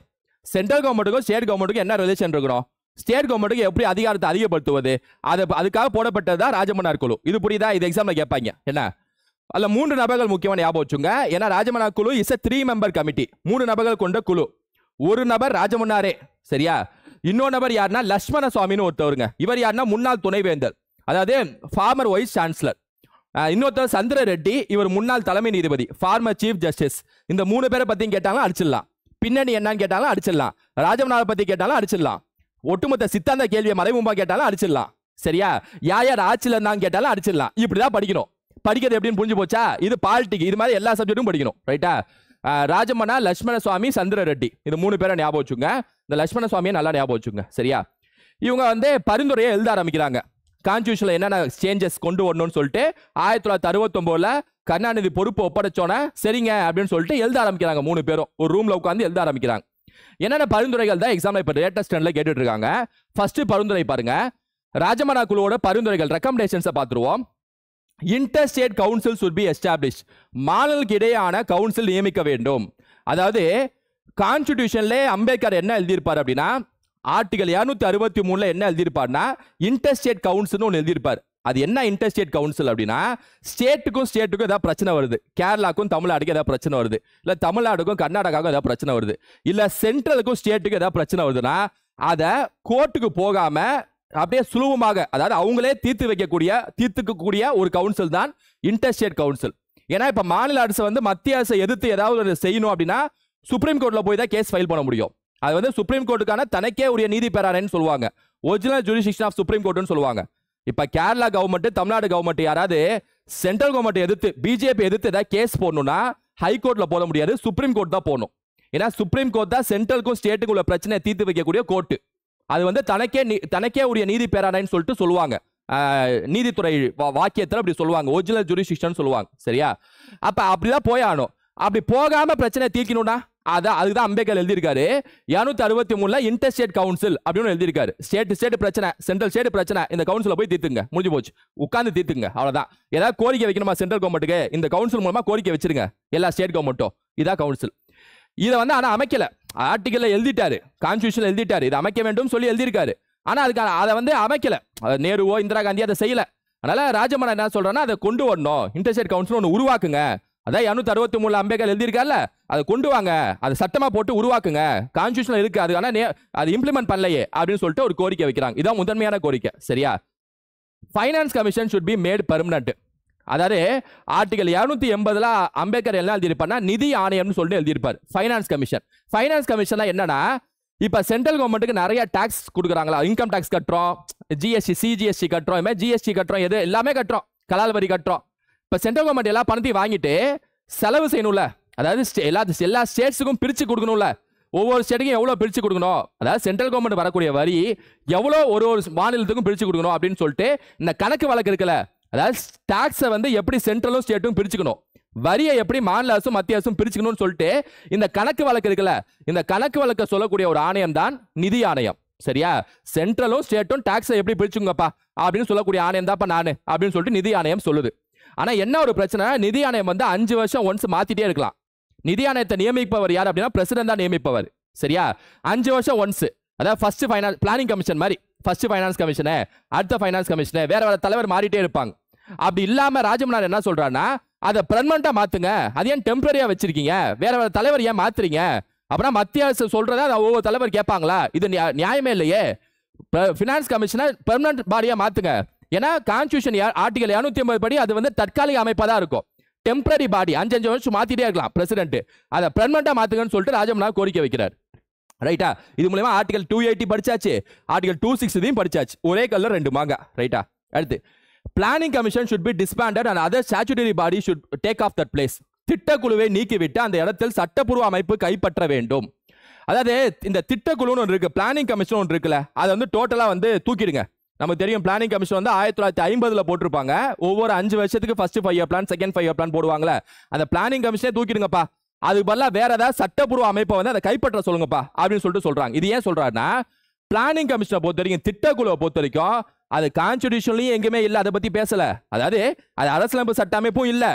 சென்ட்ரல் கவர்மெண்ட்டுக்கும் ஸ்டேட் கவர்மெண்ட்டுக்கும் என்ன ரிலேஷன் இருக்கிறோம் ஸ்டேட் கவர்மெண்ட்டுக்கு எப்படி அதிகாரத்தை அதிகப்படுத்துவது அதை அதுக்காக போடப்பட்டது தான் ராஜமன்னார் குழு இது புரியுதா இது எக்ஸாமில் கேட்பாங்க என்ன அதில் மூன்று நபர்கள் முக்கியமான ஞாபகம் வச்சுங்க ஏன்னா ராஜமன்னா குழு is a three member committee மூணு நபர்கள் கொண்ட குழு ஒரு நபர் ராஜமன்னாரே சரியா இன்னொரு நபர் யாருன்னா லட்சுமண சுவாமின்னு ஒருத்தவருங்க இவர் யாருன்னா முன்னாள் துணைவேந்தர் அதாவது ஃபார்மர் வைஸ் சான்சலர் இன்னொருத்தர் சந்திர ரெட்டி இவர் முன்னாள் தலைமை நீதிபதி ஃபார்மர் சீஃப் ஜஸ்டிஸ் இந்த மூணு பேரை பற்றியும் கேட்டாலும் அடிச்சிடலாம் பின்னணி என்னன்னு கேட்டாலும் அடிச்சிடலாம் ராஜமன்னாரை பற்றி கேட்டாலும் அடிச்சிடலாம் ஒட்டுமொத்த சித்தாந்த கேள்வியை மறைமும்பா கேட்டாலும் அடிச்சிடலாம் சரியா யார் யார் ஆட்சியில் இருந்தாங்கன்னு கேட்டாலும் அடிச்சிடலாம் இப்படிதான் படிக்கணும் படிக்கிறது எப்படின்னு புரிஞ்சு போச்சா இது பாலிட்டிக் இது மாதிரி எல்லா சப்ஜெக்ட்டும் படிக்கணும் ரைட்டா ராஜமண்ணா லட்சுமண சுவாமி சந்திர ரெட்டி இது மூணு பேரை ஞாபகம் வச்சுங்க இந்த லட்சுமண சுவாமியை நல்லா ஞாபகம் வச்சுங்க சரியா இவங்க வந்து பரிந்துரையை எழுத ஆரம்பிக்கிறாங்க கான்ஸ்டியூஷன்ல என்னென்ன சேஞ்சஸ் கொண்டு வரணும்னு சொல்லிட்டு ஆயிரத்தி தொள்ளாயிரத்தி அறுபத்தொம்போதுல கருணாநிதி பொறுப்பு ஒப்படைச்சோன்னே சரிங்க அப்படின்னு சொல்லிட்டு எழுத ஆரம்பிக்கிறாங்க மூணு பேரும் ஒரு ரூமில் உட்காந்து எழுத ஆரம்பிக்கிறாங்க என்னென்ன பரிந்துரைகள் தான் எக்ஸாம்ல இப்போ லேட்டஸ்ட் டென்னில் கேட்டுட்டு இருக்காங்க ஃபர்ஸ்ட் பரிந்துரை பாருங்க ராஜமனா குழுவோட பரிந்துரைகள் ரெக்கமெண்டேஷன்ஸை பார்த்துருவோம் interstate council should be establish மாநிலங்களுக்கு இடையான கவுன்சில் நியமிக்க வேண்டும் அதாவது கான்ஸ்டியூஷன்ல அம்பேத்கர் என்ன எழுதியிருப்பார் அப்படின்னா ஆர்டிகல் இரநூத்தி அறுபத்தி மூணில் என்ன எழுதியிருப்பார்னா இன்டர்ஸ்டேட் கவுன்சில்னு ஒன்று எழுதியிருப்பார் அது என்ன இன்டர்ஸ்டேட் கவுன்சில் அப்படின்னா ஸ்டேட்டுக்கும் ஸ்டேட்டுக்கும் ஏதாவது பிரச்சனை வருது கேரளாக்கும் தமிழ்நாடுக்கும் ஏதாவது பிரச்சனை வருது இல்லை தமிழ்நாடுக்கும் கர்நாடகாவுக்கும் ஏதாவது பிரச்சனை வருது இல்லை சென்ட்ரலுக்கும் ஸ்டேட்டுக்கும் ஏதாவது பிரச்சனை வருதுன்னா அதை கோர்ட்டுக்கு போகாமல் அப்படியே சுலபமாக அதாவது அவங்களே தீர்த்து வைக்கக்கூடிய தீர்த்துக்கக்கூடிய ஒரு கவுன்சில் தான் இன்டர்ஸ்டேட் கவுன்சில் ஏன்னா இப்போ மாநில அரசு வந்து மத்திய அரசை எதிர்த்து ஏதாவது செய்யணும் அப்படின்னா சுப்ரீம் கோர்ட்டில் போய் தான் கேஸ் ஃபைல் பண்ண முடியும் அது வந்து சுப்ரீம் கோர்ட்டுக்கான தனக்கே உரிய நீதி பெறாரேன்னு சொல்லுவாங்க ஒரிஜினல் ஜுடிஷிக்ஷன் ஆஃப் சுப்ரீம் கோர்ட்டுன்னு சொல்லுவாங்க இப்போ கேரளா கவர்மெண்ட் தமிழ்நாடு கவர்மெண்ட் யாராவது சென்ட்ரல் கவர்மெண்ட் எதிர்த்து பிஜேபி எதிர்த்து ஏதாவது கேஸ் போடணும்னா ஹைகோர்ட்டில் போட முடியாது சுப்ரீம் கோர்ட் தான் போகணும் ஏன்னா சுப்ரீம் கோர்ட் தான் சென்ட்ரலுக்கும் ஸ்டேட்டுக்கும் உள்ள பிரச்சனையை தீர்த்து வைக்கக்கூடிய கோர்ட்டு அது வந்து தனக்கே தனக்கே உடைய நீதி பேராடைன்னு சொல்லிட்டு சொல்லுவாங்க நீதித்துறை வாக்கியத்தில் அப்படி சொல்லுவாங்க ஒரிஜினல் ஜுரிஸ்டிக்ஷன் சொல்லுவாங்க சரியா அப்போ அப்படிதான் போய் அப்படி போகாம பிரச்சனை தீர்க்கணும்னா அதான் அதுதான் அம்பேத்கர் எழுதியிருக்காரு இரநூத்தி அறுபத்தி மூணுல இன்டர் ஸ்டேட் கவுன்சில் அப்படின்னு எழுதியிருக்காரு ஸ்டேட் ஸ்டேட் பிரச்சனை சென்ட்ரல் ஸ்டேட் பிரச்சனை இந்த கவுன்சிலில் போய் தீர்த்துங்க முடிஞ்சு போச்சு உட்காந்து தீர்த்துங்க அவ்வளோதான் ஏதாவது கோரிக்கை வைக்கணுமா சென்ட்ரல் கவர்மெண்ட்டுக்கு இந்த கவுன்சில் மூலமாக கோரிக்கை வச்சிருங்க எல்லா ஸ்டேட் கவர்மெண்ட்டும் இதான் கவுன்சில் இதை வந்து ஆனால் அமைக்கலை ஆர்டிக்கலில் எழுதிட்டாரு கான்ஸ்டியூஷன் எழுதிட்டாரு இது அமைக்க வேண்டும் சொல்லி எழுதியிருக்காரு ஆனால் அதுக்கான அதை வந்து அமைக்கல நேருவோ இந்திரா காந்தி அதை செய்யல அதனால ராஜமணன் என்ன சொல்றேன்னா அதை கொண்டு வரணும் இன்டர்ஸ்டேட் கவுன்சில் ஒன்று உருவாக்குங்க அதான் இரநூத்தி அறுபத்தி மூணு அம்பேக்கர் எழுதியிருக்காருல்ல அதை கொண்டு வாங்க அதை சட்டமாக போட்டு உருவாக்குங்க கான்ஸ்டியூஷன் இருக்கு அது ஆனால் அது இம்ப்ளிமெண்ட் பண்ணலையே அப்படின்னு சொல்லிட்டு ஒரு கோரிக்கை வைக்கிறாங்க இதான் முதன்மையான கோரிக்கை சரியா finance commission should be made permanent அதாவது ஆர்டிகல் இரநூத்தி எண்பதுல அம்பேத்கர் என்ன எழுதியிருப்பார் நிதி ஆணையம்னு சொல்லிட்டு எழுதியிருப்பார் ஃபைனான்ஸ் கமிஷன் ஃபைனான்ஸ் கமிஷன்லாம் என்னன்னா இப்போ சென்ட்ரல் கவர்மெண்ட்டுக்கு நிறைய டேக்ஸ் கொடுக்குறாங்களா இன்கம் டேக்ஸ் கட்டுறோம் ஜிஎஸ்டி சிஜிஎஸ்டி கட்டுறோம் மாதிரி ஜிஎஸ்டி கட்டுறோம் எது எல்லாமே கட்டுறோம் கலால் வரி கட்டுறோம் இப்போ சென்ட்ரல் கவர்மெண்ட் எல்லா பணத்தையும் வாங்கிட்டு செலவு செய்யணும்ல அதாவது எல்லா எல்லா ஸ்டேட்ஸுக்கும் பிரித்து கொடுக்கணும்ல ஒவ்வொரு ஸ்டேட்டுக்கும் எவ்வளோ பிரித்து கொடுக்கணும் அதாவது சென்ட்ரல் கவர்மெண்ட் வரக்கூடிய வரி எவ்வளோ ஒரு ஒரு மாநிலத்துக்கும் பிரித்து கொடுக்கணும் அப்படின்னு சொல்லிட்டு இந்த கணக்கு வழக்கு இருக்குல்ல அதாவது டாக்ஸை வந்து எப்படி சென்ட்ரலும் ஸ்டேட்டும் பிரிச்சுக்கணும் வரியை எப்படி மாநில அரசும் மத்திய அரசும் பிரிச்சுக்கணும்னு சொல்லிட்டு இந்த கணக்கு வழக்கு இருக்குல்ல இந்த கணக்கு வழக்கை சொல்லக்கூடிய ஒரு ஆணையம் தான் நிதி ஆணையம் சரியா சென்ட்ரலும் ஸ்டேட்டும் டாக்ஸை எப்படி பிரிச்சுங்கப்பா அப்படின்னு சொல்லக்கூடிய ஆணையம் தான்ப்பா நான் அப்படின்னு சொல்லிட்டு நிதி ஆணையம் சொல்லுது ஆனால் என்ன ஒரு பிரச்சனை நிதி ஆணையம் வந்து அஞ்சு வருஷம் ஒன்ஸ் மாற்றிட்டே இருக்கலாம் நிதி ஆணையத்தை நியமிப்பவர் யார் அப்படின்னா பிரசிடென்ட் தான் நியமிப்பவர் சரியா அஞ்சு வருஷம் ஒன்ஸ் அதாவது ஃபர்ஸ்ட் ஃபைனல் பிளானிங் கமிஷன் மாதிரி ஃபர்ஸ்ட் ஃபைனான்ஸ் கமிஷனை அடுத்த ஃபைனான்ஸ் கமிஷனை வேற வேற தலைவர் மாறிட்டே இருப்பாங்க அப்படி இல்லாம ராஜமன்னார் என்ன சொல்றாருன்னா அதை பெர்மனண்டா மாத்துங்க அது ஏன் டெம்பரரியா வச்சிருக்கீங்க வேற வேற தலைவர் ஏன் மாத்துறீங்க அப்படின்னா மத்திய அரசு சொல்றத அதை ஒவ்வொரு தலைவர் கேட்பாங்களா இது நியாயமே இல்லையே ஃபினான்ஸ் கமிஷனை பெர்மனன்ட் பாடியா மாத்துங்க ஏன்னா கான்ஸ்டியூஷன் ஆர்டிகல் இரநூத்தி ஐம்பது படி அது வந்து தற்காலிக அமைப்பா தான் இருக்கும் டெம்பரரி பாடி அஞ்சு அஞ்சு வருஷம் மாத்திட்டே இருக்கலாம் பிரசிடென்ட் அதை பெர்மனண்டா மாத்துங்கன்னு சொல்லிட்டு ராஜமனா கோரிக்கை வைக்கிறார் ரைட்டா இது மூலயமா ஆர்டிகல் டூ எயிட்டி படிச்சாச்சு ஆர்டிகல் டூ இதையும் படிச்சாச்சு ஒரே கல்ல ரெண்டு மாங்க ரைட்டா அடுத்து planning commission should be disbanded and other statutory body should take of that place திட்டக்குழுவை நீக்கிவிட்டு அந்த இடத்தில் சட்டப்பூர்வ அமைப்பு கைப்பற்ற வேண்டும் அதாவது இந்த திட்டக்குழுன்னு ஒன்று இருக்குது பிளானிங் கமிஷன் ஒன்று இருக்குல்ல அதை வந்து டோட்டலாக வந்து தூக்கிடுங்க நமக்கு தெரியும் பிளானிங் கமிஷன் வந்து ஆயிரத்தி தொள்ளாயிரத்தி ஐம்பதில் போட்டிருப்பாங்க ஒவ்வொரு அஞ்சு வருஷத்துக்கு first five year plan second five year plan போடுவாங்களே அந்த பிளானிங் கமிஷனே தூக்கிடுங்கப்பா அதுக்கு பதிலாக வேற ஏதாவது சட்டப்பூர்வ அமைப்பை வந்து அதை கைப்பற்ற சொல்லுங்கப்பா அப்படின்னு சொல்லிட்டு சொல்றாங்க இது ஏன் சொல்றாருன்னா பிளானிங் கமிஷனை பொறுத்த வரைக்கும் திட்டக்குழுவை பொறுத்த வரைக்கும் அது கான்ஸ்டியூஷன்லையும் எங்கேயுமே இல்லை அதை பற்றி பேசலை அதாவது அது அரசியலமைப்பு சட்ட அமைப்பும் இல்லை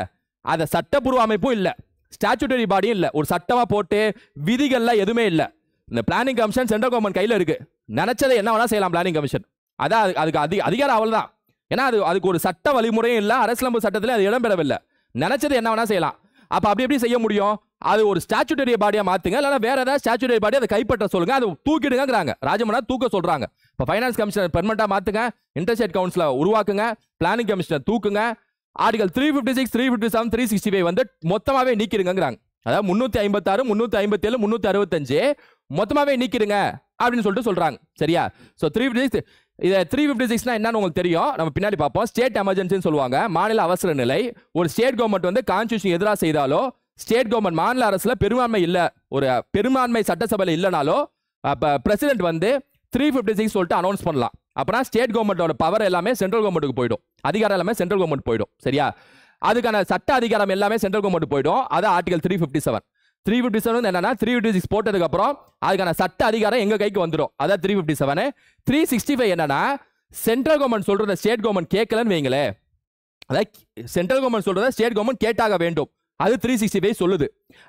அதை சட்டப்பூர்வ அமைப்பும் இல்லை ஸ்டாச்சுட்டரி பாடியும் இல்லை ஒரு சட்டமாக போட்டு விதிகள்லாம் எதுவுமே இல்லை இந்த பிளானிங் கமிஷன் சென்ட்ரல் கவர்மெண்ட் கையில் இருக்குது நினைச்சதை என்ன வேணால் செய்யலாம் பிளானிங் கமிஷன் அதான் அதுக்கு அதிக அதிகாரம் அவள் தான் ஏன்னா அது அதுக்கு ஒரு சட்ட வழிமுறையும் இல்லை அரசியலமைப்பு சட்டத்தில் அது இடம்பெறவில்லை நினைச்சது என்ன வேணால் செய்யலாம் அப்போ அப்படி எப்படி செய்ய முடியும் அது ஒரு ஸ்டாச்சுடரிய பாடியாக மாற்றுங்க இல்லைனா வேற ஏதாவது ஸ்டாச்சுட்டரி பாடி அதை கைப்பற்ற சொல்லுங்க அதை தூக்கிடுங்கிறாங்க ராஜமனா தூக்க சொல்கிறாங்க இப்போ ஃபைனான்ஸ் கமிஷனர் பெர்மெண்ட்டாக மாற்றுங்க இன்டர்ஸ்டேட் கவுன்சிலை உருவாக்குங்க பிளானிங் கமிஷனர் தூக்குங்க article three fifty six three fifty seven three sixty five வந்து மொத்தமாகவே நீக்கிடுங்கிறாங்க அதாவது முந்நூற்றி ஐம்பத்தாறு முந்நூற்றி ஐம்பத்தேழு முந்நூற்றி அறுபத்தஞ்சு மொத்தமாகவே நீக்கிடுங்க அப்படின்னு சொல்லிட்டு சொல்கிறாங்க சரியா ஸோ த்ரீ ஃபிஃப்டி சிக்ஸ் இதை த்ரீ ஃபிஃப்டி சிக்ஸ்னா என்னன்னு உங்களுக்கு தெரியும் நம்ம பின்னாடி பார்ப்போம் ஸ்டேட் எமர்ஜென்சின்னு சொல்லுவாங்க மாநில அவசர நிலை ஒரு ஸ்டேட் கவர்மெண்ட் வந்து கான்ஸ்டியூஷன் எதிராக செய்தாலோ ஸ்டேட் கவர்மெண்ட் மாநில அரசில் பெரும்பான்மை இல்லை ஒரு பெரும்பான்மை சட்டசபையில் இல்லைனாலோ இப்போ பிரசிடென்ட் வந்து த்ரீ ஃபிஃப்டி சிக்ஸ் சொல்லிட்டு அனௌன்ஸ் பண்ணலாம் அப்புறம் ஸ்டேட் கவர்மெண்ட்டோட பவர் எல்லாமே சென்ட்ரல் கவர்மெண்ட்டுக்கு போயிடும் அதிகாரம் எல்லாமே சென்ட்ரல் கவர்மெண்ட் போயிடும் சரியா அதுக்கான சட்ட அதிகாரம் எல்லாமே சென்ட்ரல் கவர்மெண்ட் போயிடும் அது article three fifty seven three fifty seven என்னன்னா த்ரீ ஃபிஃப்டி சிக்ஸ் போட்டதுக்கப்புறம் அதுக்கான சட்ட அதிகாரம் எங்கள் கைக்கு வந்துடும் அதான் three fifty seven three sixty five என்னன்னா சென்ட்ரல் கவர்மெண்ட் சொல்கிறத ஸ்டேட் கவர்மெண்ட் கேட்கலன்னு வைங்களேன் அதாவது சென்ட்ரல் கவர்மெண்ட் சொல்கிறத ஸ்டேட் கவர்மெண்ட் கேட்டாக வேண்டும் அது த்ரீ சிக்ஸ்டி ஃபைவ் சொல்லுது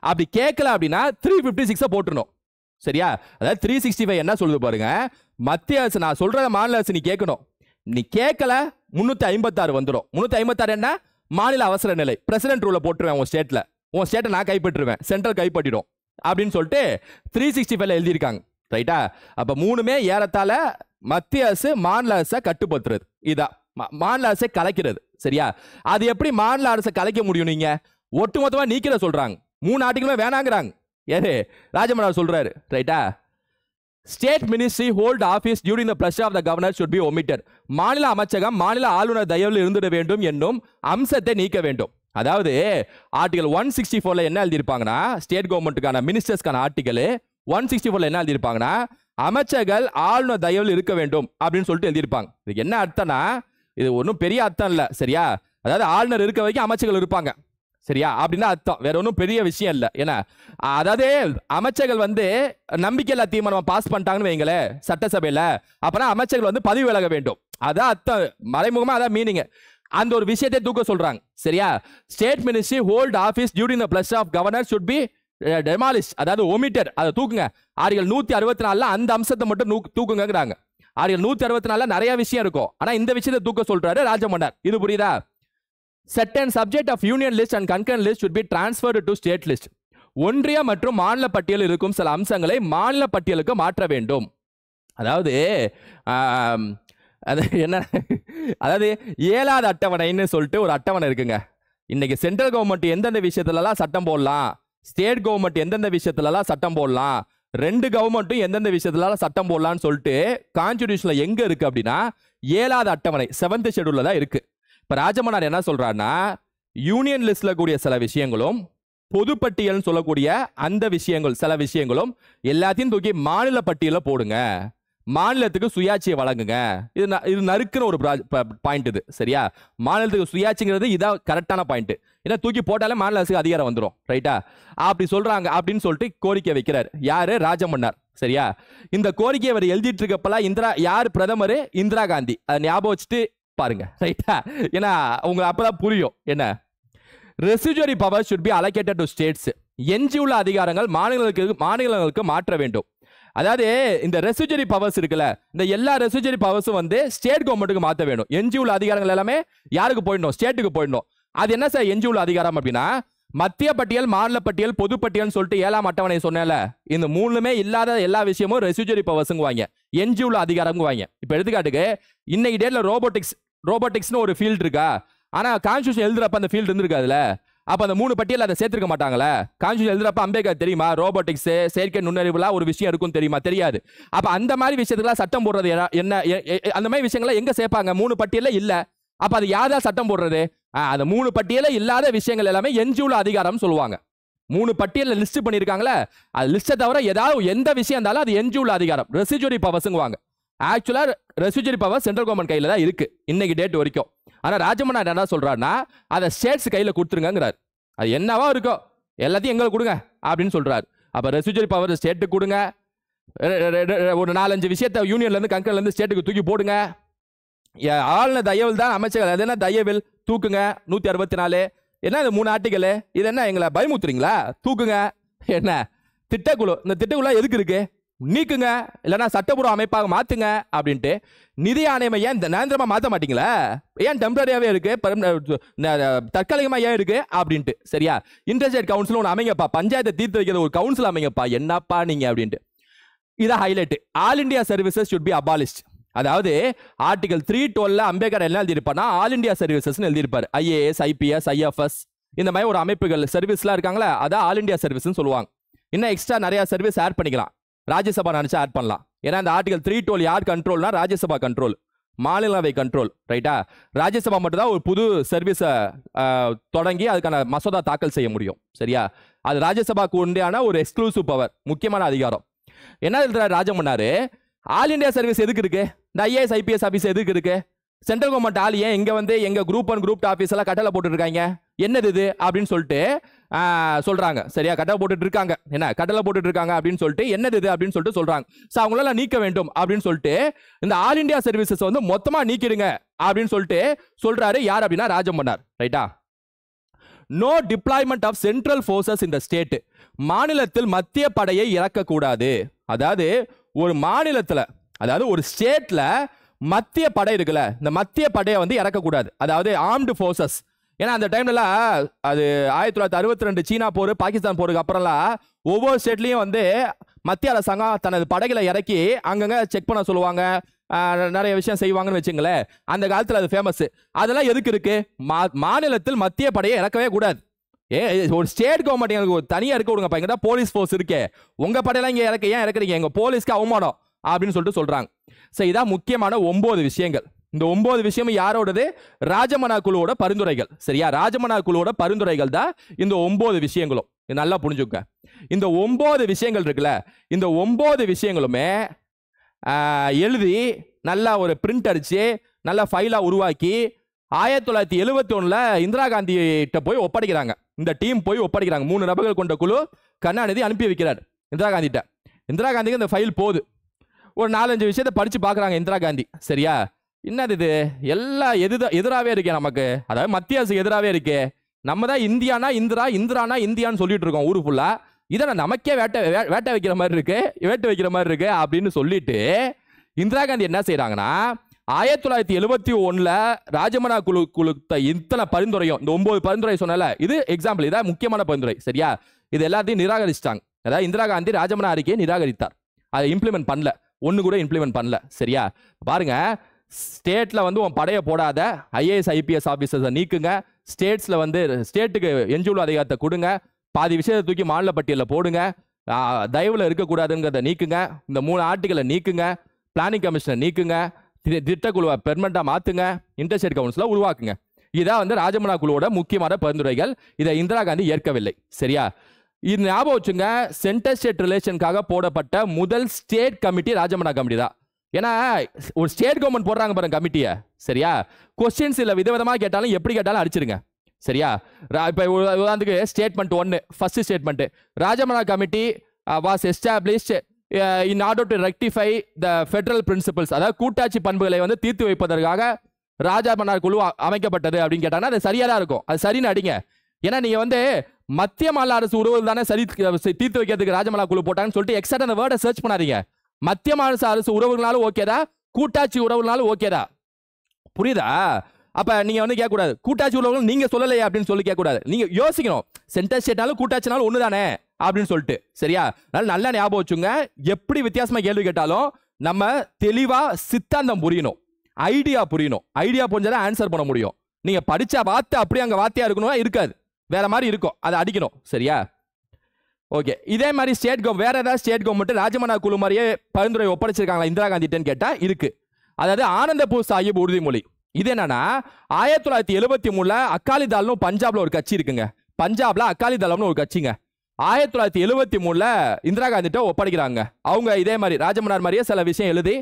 அப்படி கேட்கல அப்படின்னா த்ரீ ஃபிஃப்டி சிக்ஸை போட்டுணும் சரியா அதாவது த்ரீ சிக்ஸ்டி ஃபைவ் என்ன சொல்லுது பாருங்க மத்திய அரசு நான் சொல்கிற மாநில அரசு நீ கேட்கணும் நீ கேட்கல முந்நூற்றி ஐம்பத்தாறு வந்துடும் முந்நூற்றி ஐம்பத்தாறு என்ன மாநில அவசர நிலை பிரசிடென்ட் ரூலை போட்டுருவேன் உன் ஸ்டேட்டில் உன் ஸ்டேட்டை நான் கைப்பற்றுவேன் சென்ட்ரல் கைப்பற்றிடும் அப்படின்னு சொல்லிட்டு த்ரீ சிக்ஸ்டி ஃபைவ்ல எழுதியிருக்காங்க ரைட்டா அப்போ மூணுமே ஏறத்தால மத்திய அரசு மாநில அரசை கட்டுப்படுத்துறது இதான் மாநில அரசை கலைக்கிறது சரியா அது எப்படி மாநில அரசை கலைக்க முடியும் நீங்கள் ஒட்டுமொத்தமாக நீக்கிற சொல்கிறாங்க மூணு ஆர்டிகளுமே வேணாங்கிறாங்க ஏது ராஜமன்னார் சொல்கிறாரு ரைட்டா state ministry hold office during the pleasure of the governor should be omitted மாநில அமைச்சகம் மாநில ஆளுநர் தயவில் இருந்துட வேண்டும் என்னும் அம்சத்தை நீக்க வேண்டும் அதாவது ஆர்டிகல் ஒன் சிக்ஸ்டி ஃபோரில் என்ன எழுதியிருப்பாங்கன்னா ஸ்டேட் கவர்மெண்ட்டுக்கான மினிஸ்டர்ஸ்க்கான ஆர்டிகல் ஒன் சிக்ஸ்டி ஃபோரில் என்ன எழுதியிருப்பாங்கன்னா அமைச்சர்கள் ஆளுநர் தயவில் இருக்க வேண்டும் அப்படின்னு சொல்லிட்டு எழுதியிருப்பாங்க இதுக்கு என்ன அர்த்தம்னா இது ஒன்றும் பெரிய அர்த்தம் இல்லை சரியா அதாவது ஆளுநர் இருக்க வரைக்கும் அமைச்சர்கள் இருப்பாங்க சரியா அப்படின்னா அர்த்தம் வேற ஒன்றும் பெரிய விஷயம் இல்லை ஏன்னா அதாவது அமைச்சர்கள் வந்து நம்பிக்கையில்லா தீர்மானம் பாஸ் பண்ணிட்டாங்கன்னு வைங்களேன் சட்டசபையில் அப்பனா அமைச்சர்கள் வந்து பதவி விலக வேண்டும் அதான் அர்த்தம் மறைமுகமாக அதான் மீனிங்கு அந்த ஒரு விஷயத்தை தூக்க சொல்றாங்க சரியா state ministry hold office during the pleasure of governor should be demolish அதாவது ஒமிட்டர் அதை தூக்குங்க ஆறுகள் நூற்றி அறுபத்தி நாலில் அந்த அம்சத்தை மட்டும் தூக்குங்கிறாங்க ஆறுகள் நூற்றி அறுபத்தி நாலில் நிறைய விஷயம் இருக்கும் ஆனால் இந்த விஷயத்தை தூக்க சொல்றாரு ராஜமன்னர் இது புரியுதா certain subject of union list and concurrent list should be transferred to state list ஒன்றிய மற்றும் மாநில பட்டியலில் இருக்கும் சில அம்சங்களை மாநில பட்டியலுக்கு மாற்ற வேண்டும் அதாவது அது என்ன அதாவது ஏழாவது அட்டவணைன்னு சொல்லிட்டு ஒரு அட்டவணை இருக்குங்க இன்னைக்கு சென்ட்ரல் கவர்மெண்ட் எந்தெந்த விஷயத்துலலாம் சட்டம் போடலாம் ஸ்டேட் கவர்மெண்ட் எந்தெந்த விஷயத்துலலாம் சட்டம் போடலாம் ரெண்டு கவர்மெண்ட்டும் எந்தெந்த விஷயத்துலலாம் சட்டம் போடலான்னு சொல்லிட்டு கான்ஸ்டியூஷனில் எங்கே இருக்குது அப்படின்னா ஏழாவது அட்டவணை செவன்த் ஷெடியூலில் தான் இருக்குது இப்போ ராஜமன்னார் என்ன சொல்கிறாருன்னா யூனியன் லிஸ்டில் கூடிய சில விஷயங்களும் பொதுப்பட்டியல்னு சொல்லக்கூடிய அந்த விஷயங்கள் சில விஷயங்களும் எல்லாத்தையும் தூக்கி மாநில பட்டியலில் போடுங்க மாநிலத்துக்கு சுயாட்சியை வழங்குங்க இது இது நறுக்குன்னு ஒரு பாயிண்ட் இது சரியா மாநிலத்துக்கு சுயாட்சிங்கிறது இதான் கரெக்டான பாயிண்ட் ஏன்னா தூக்கி போட்டாலே மாநில அரசுக்கு அதிகாரம் வந்துடும் ரைட்டா அப்படி சொல்றாங்க அப்படின்னு சொல்லிட்டு கோரிக்கை வைக்கிறார் யாரு ராஜமன்னார் சரியா இந்த கோரிக்கையை அவர் எழுதிட்டு இருக்கப்பெல்லாம் இந்திரா யார் பிரதமர் இந்திரா காந்தி அதை ஞாபகம் வச்சுட்டு பாருங்க ரைட்டா ஏன்னா உங்களுக்கு அப்பதான் புரியும் என்ன residuary power should be allocated to states உள்ள அதிகாரங்கள் மாநிலங்களுக்கு மாநிலங்களுக்கு மாற்ற வேண்டும் அதாவது இந்த ரெசிஜரி பவர்ஸ் இருக்குல்ல இந்த எல்லா ரெசிஜரி பவர்ஸும் வந்து ஸ்டேட் கவர்மெண்ட்டுக்கு மாற்ற வேண்டும் உள்ள அதிகாரங்கள் எல்லாமே யாருக்கு போயிடணும் ஸ்டேட்டுக்கு போயிடணும் அது என்ன சார் உள்ள அதிகாரம் அப்படின்னா மத்திய பட்டியல் மாநில பட்டியல் பொது சொல்லிட்டு ஏழாம் அட்டவணை சொன்னேன்ல இந்த மூணுமே இல்லாத எல்லா விஷயமும் ரெசிஜரி பவர்ஸுங்குவாங்க அதிகாரம் வாங்க இப்போ எடுத்துக்காட்டுக்கு இன்னைக்கு டேட்ல ரோபோட்டிக்ஸ் ரோபோட்டிக்ஸ்னு ஒரு ஃபீல்டு இருக்கா ஆனால் கான்ஸ்டியூஷன் எழுதுறப்ப அந்த ஃபீல்டு இருந்திருக்காதுல்ல அப்போ அந்த மூணு பட்டியல் அதை சேர்த்துருக்க மாட்டாங்களே கான்ஸ்டியூஷன் எழுதுறப்ப அம்பேத்கர் தெரியுமா ரோபோட்டிக்ஸ் செயற்கை நுண்ணறிவுலாம் ஒரு விஷயம் இருக்கும் தெரியுமா தெரியாது அப்போ அந்த மாதிரி விஷயத்துக்குலாம் சட்டம் போடுறது என்ன அந்த மாதிரி விஷயங்கள்லாம் எங்கே சேர்ப்பாங்க மூணு பட்டியலில் இல்லை அப்போ அது யாரா சட்டம் போடுறது அந்த மூணு பட்டியலில் இல்லாத விஷயங்கள் எல்லாமே என்ஜிஓவில் அதிகாரம்னு சொல்லுவாங்க மூணு பட்டியலில் லிஸ்ட் பண்ணியிருக்காங்களே அது லிஸ்ட்டை தவிர ஏதாவது எந்த விஷயம் இருந்தாலும் அது என்ஜிஓவில் அதிகாரம் ரெசிஜுவரி பவர்ஸுங்குவாங்க ஆக்சுவலாக ரெசிஜரி பவர் சென்ட்ரல் கவர்மெண்ட் கையில் தான் இருக்குது இன்னைக்கு டேட் வரைக்கும் ஆனால் ராஜமண்ணா என்ன சொல்கிறாருன்னா அதை ஸ்டேட்ஸ் கையில் கொடுத்துருங்கிறார் அது என்னவா இருக்கோ எல்லாத்தையும் எங்களுக்கு கொடுங்க அப்படின்னு சொல்கிறார் அப்போ ரெசிஜரி பவர் ஸ்டேட்டுக்கு கொடுங்க ஒரு நாலஞ்சு விஷயத்த யூனியன்லேருந்து கங்கர்லேருந்து ஸ்டேட்டுக்கு தூக்கி போடுங்க ஆளுந தயவில் தான் அமைச்சர்கள் அது என்ன தயவில் தூக்குங்க நூற்றி அறுபத்தி நாலு என்ன இது மூணு ஆர்டிக்கல் இது என்ன எங்களை பயமுத்துறீங்களா தூக்குங்க என்ன திட்டக்குழு இந்த திட்டக்குழு எதுக்கு இருக்குது நீக்குங்க இல்லைன்னா சட்டப்பூர்வ அமைப்பாக மாற்றுங்க அப்படின்ட்டு நிதி ஆணையம் ஏன் நிரந்தரமாக மாற்ற மாட்டீங்களா ஏன் டெம்பரரியாகவே இருக்குது தற்காலிகமாக ஏன் இருக்குது அப்படின்ட்டு சரியா இன்டர்ஸ்டேட் கவுன்சில் ஒன்று அமைங்கப்பா பஞ்சாயத்தை தீர்த்து வைக்கிற ஒரு கவுன்சில் அமைங்கப்பா என்னப்பா நீங்கள் அப்படின்ட்டு இதை highlight all India services should be abolished அதாவது ஆர்டிகல் த்ரீ டுவெல்ல அம்பேத்கர் என்ன எழுதியிருப்பார்னா ஆல் இண்டியா சர்வீசஸ்ன்னு எழுதியிருப்பார் ஐஏஎஸ் ஐபிஎஸ் ஐஎஃப்எஸ் இந்த மாதிரி ஒரு அமைப்புகள் சர்வீஸ்லாம் இருக்காங்களா அதான் ஆல் இண்டியா சர்வீஸ்னு சொல்லுவாங்க இன்னும் எக்ஸ்ட்ரா நிறையா சர்வீஸ் ஆட் பண்ணிக்கலாம் ராஜ்யசபா நினச்சா ஆட் பண்ணலாம் ஏன்னா இந்த ஆர்டிகல் த்ரீ டுவெல் யார் கண்ட்ரோல்னா ராஜ்யசபா கண்ட்ரோல் மாநிலவை கண்ட்ரோல் ரைட்டா ராஜ்யசபா மட்டும்தான் ஒரு புது சர்வீஸை தொடங்கி அதுக்கான மசோதா தாக்கல் செய்ய முடியும் சரியா அது ராஜ்யசபாக்கு உண்டையான ஒரு எக்ஸ்க்ளூசிவ் பவர் முக்கியமான அதிகாரம் என்ன இதில் ராஜம் பண்ணாரு ஆல் இண்டியா சர்வீஸ் எதுக்கு இருக்கு இந்த ஐஏஎஸ் ஐபிஎஸ் ஆஃபீஸ் எதுக்கு இருக்கு சென்ட்ரல் கவர்மெண்ட் ஆள் ஏன் இங்கே வந்து எங்கள் குரூப் ஒன் குரூப் ஆஃபீஸ் எல்லாம் கட்டளை போட்டுருக்காங்க என்னது இது அப்படின்னு சொல்லிட்டு சொல்கிறாங்க சரியா கடலை போட்டுட்டு இருக்காங்க என்ன கடலை போட்டுட்டு இருக்காங்க அப்படின்னு சொல்லிட்டு என்னது இது அப்படின்னு சொல்லிட்டு சொல்கிறாங்க ஸோ அவங்களெல்லாம் நீக்க வேண்டும் அப்படின்னு சொல்லிட்டு இந்த ஆல் இண்டியா சர்வீசஸ் வந்து மொத்தமாக நீக்கிடுங்க அப்படின்னு சொல்லிட்டு சொல்கிறாரு யார் அப்படின்னா ராஜமன்னார் ரைட்டா no deployment of central forces இந்த ஸ்டேட் மாநிலத்தில் மத்திய படையை இறக்கக்கூடாது அதாவது ஒரு மாநிலத்தில் அதாவது ஒரு ஸ்டேட்டில் மத்திய படை இருக்குல்ல இந்த மத்திய படையை வந்து இறக்கக்கூடாது அதாவது ஆர்ம்டு ஃபோர்ஸஸ் ஏன்னா அந்த டைம்ல அது ஆயிரத்தி தொள்ளாயிரத்தி அறுபத்தி ரெண்டு சீனா போர் பாகிஸ்தான் போருக்கு அப்புறம்லாம் ஒவ்வொரு ஸ்டேட்லேயும் வந்து மத்திய அரசாங்கம் தனது படைகளை இறக்கி அங்கங்கே செக் பண்ண சொல்லுவாங்க நிறைய விஷயம் செய்வாங்கன்னு வச்சுங்களேன் அந்த காலத்தில் அது ஃபேமஸ் அதெல்லாம் எதுக்கு இருக்கு மா மாநிலத்தில் மத்திய படையை இறக்கவே கூடாது ஏ ஒரு ஸ்டேட் கவர்மெண்ட் எங்களுக்கு தனியாக இருக்க விடுங்க எங்கிட்ட போலீஸ் ஃபோர்ஸ் இருக்கே உங்கள் படையெல்லாம் இங்கே இறக்க ஏன் இறக்குறீங்க எங்கள் போலீஸ்க்கு அவமானம் அப்படின்னு சொல்லிட்டு சொல்கிறாங்க ஸோ இதான் முக்கியமான ஒம்பது விஷயங்கள் இந்த ஒன்பது விஷயமும் யாரோடது ராஜமனா குழுவோட பரிந்துரைகள் சரியா ராஜமனா குழுவோட பரிந்துரைகள் தான் இந்த ஒன்பது விஷயங்களும் நல்லா புரிஞ்சுக்க இந்த ஒன்பது விஷயங்கள் இருக்குல்ல இந்த ஒன்பது விஷயங்களுமே எழுதி நல்லா ஒரு பிரிண்ட் அடித்து நல்லா ஃபைலாக உருவாக்கி ஆயிரத்தி தொள்ளாயிரத்தி எழுபத்தி ஒன்றில் இந்திரா காந்தி கிட்ட போய் ஒப்படைக்கிறாங்க இந்த டீம் போய் ஒப்படைக்கிறாங்க மூணு நபர்கள் கொண்ட குழு கருணாநிதி அனுப்பி வைக்கிறார் இந்திரா காந்திகிட்ட இந்திரா காந்திக்கு இந்த ஃபைல் போகுது ஒரு நாலஞ்சு விஷயத்தை படித்து பார்க்குறாங்க இந்திரா காந்தி சரியா என்னது இது எல்லாம் எது எதிராகவே இருக்கே நமக்கு அதாவது மத்திய அரசுக்கு எதிராகவே இருக்கே நம்ம தான் இந்தியானா இந்திரா இந்திரானா இந்தியான்னு சொல்லிட்டு இருக்கோம் ஊரு ஃபுல்லா இதை நமக்கே வேட்டை வேட்டை வைக்கிற மாதிரி இருக்கு வேட்டை வைக்கிற மாதிரி இருக்கு அப்படின்னு சொல்லிட்டு இந்திரா காந்தி என்ன செய்யறாங்கன்னா ஆயிரத்தி தொள்ளாயிரத்தி எழுபத்தி ஒன்றில் ராஜமனா குழு குழுத்த இத்தனை பரிந்துரையும் இந்த ஒன்பது பரிந்துரை சொன்னல இது எக்ஸாம்பிள் இதான் முக்கியமான பரிந்துரை சரியா இது எல்லாத்தையும் நிராகரிச்சிட்டாங்க அதாவது இந்திரா காந்தி ராஜமனா அறிக்கையை நிராகரித்தார் அதை இம்ப்ளிமெண்ட் பண்ணல ஒன்று கூட இம்ப்ளிமெண்ட் பண்ணல சரியா பாருங்க ஸ்டேட்டில் வந்து உன் படையை போடாத ஐஏஎஸ் ஐபிஎஸ் ஆஃபீஸர்ஸை நீக்குங்க ஸ்டேட்ஸில் வந்து ஸ்டேட்டுக்கு எஞ்சூல் அதிகாரத்தை கொடுங்க பாதி விஷயத்தை தூக்கி மாநில பட்டியலில் போடுங்க தயவில் இருக்கக்கூடாதுங்கிறத நீக்குங்க இந்த மூணு ஆர்டிகளை நீக்குங்க பிளானிங் கமிஷனை நீக்குங்க திட்டக்குழுவை பெர்மனண்டாக மாற்றுங்க இன்டர்ஸ்டேட் கவுன்சிலை உருவாக்குங்க இதான் வந்து ராஜமனா குழுவோட முக்கியமான பரிந்துரைகள் இதை இந்திரா காந்தி ஏற்கவில்லை சரியா இது ஞாபகம் வச்சுங்க சென்டர் ஸ்டேட் ரிலேஷனுக்காக போடப்பட்ட முதல் ஸ்டேட் கமிட்டி ராஜமனா கமிட்டி தான் ஏன்னா ஒரு ஸ்டேட் கவர்மெண்ட் போடுறாங்க பாருங்க கமிட்டியை சரியா கொஸ்டின்ஸ் இல்லை விதவிதமாக கேட்டாலும் எப்படி கேட்டாலும் அடிச்சிருங்க சரியா இப்போ உதாரணத்துக்கு ஸ்டேட்மெண்ட் ஒன்று first statement Rajamannar committee was establish in order to rectify the federal principles அதாவது கூட்டாட்சி பண்புகளை வந்து தீர்த்து வைப்பதற்காக ராஜா மன்னார் குழு அமைக்கப்பட்டது அப்படின்னு கேட்டாங்கன்னா அது சரியாக இருக்கும் அது சரின்னு அடிங்க ஏன்னா நீங்கள் வந்து மத்திய மாநில அரசு உறவு தானே சரி தீர்த்து வைக்கிறதுக்கு ராஜமலா குழு போட்டாங்கன்னு சொல்லிட்டு எக்ஸாக்ட் அந்த வேர்டை சர்ச் பண்ணாதீங்க மத்திய மாநில அரசு உறவுகளாலும் ஓகேதா கூட்டாட்சி உறவுனாலும் ஓகேதா புரியுதா அப்ப நீங்க வந்து கேட்கக்கூடாது கூட்டாட்சி உறவுகள் நீங்க சொல்லலையே அப்படின்னு சொல்லி கேட்கக்கூடாது நீங்க யோசிக்கணும் சென்டர் ஸ்டேட்னாலும் கூட்டாட்சினாலும் ஒன்று தானே அப்படின்னு சொல்லிட்டு சரியா அதனால நல்லா ஞாபகம் வச்சுங்க எப்படி வித்தியாசமா கேள்வி கேட்டாலும் நம்ம தெளிவா சித்தாந்தம் புரியணும் ஐடியா புரியணும் ஐடியா புரிஞ்சாதான் ஆன்சர் பண்ண முடியும் நீங்க படிச்ச வார்த்தை அப்படியே அங்கே வார்த்தையா இருக்கணும் இருக்காது வேற மாதிரி இருக்கும் அதை அடிக்கணும் சரியா ஓகே இதே மாதிரி ஸ்டேட் கவர் வேற ஏதாவது ஸ்டேட் கவர்மெண்ட்டு ராஜமனா குழு மாதிரியே பரிந்துரை ஒப்படைச்சிருக்காங்களா இந்திரா காந்திட்டேன்னு கேட்டால் இருக்கு அதாவது ஆனந்தபூர் சாஹிப் உறுதிமொழி இது என்னன்னா ஆயிரத்தி தொள்ளாயிரத்தி எழுபத்தி மூணுல அக்காலி தாலும் பஞ்சாப்ல ஒரு கட்சி இருக்குங்க பஞ்சாப்ல அக்காலி தாலம்னு ஒரு கட்சிங்க ஆயிரத்தி தொள்ளாயிரத்தி எழுபத்தி மூணுல இந்திரா காந்திட்ட ஒப்படைக்கிறாங்க அவங்க இதே மாதிரி ராஜமன்னார் மாதிரியே சில விஷயம் எழுதி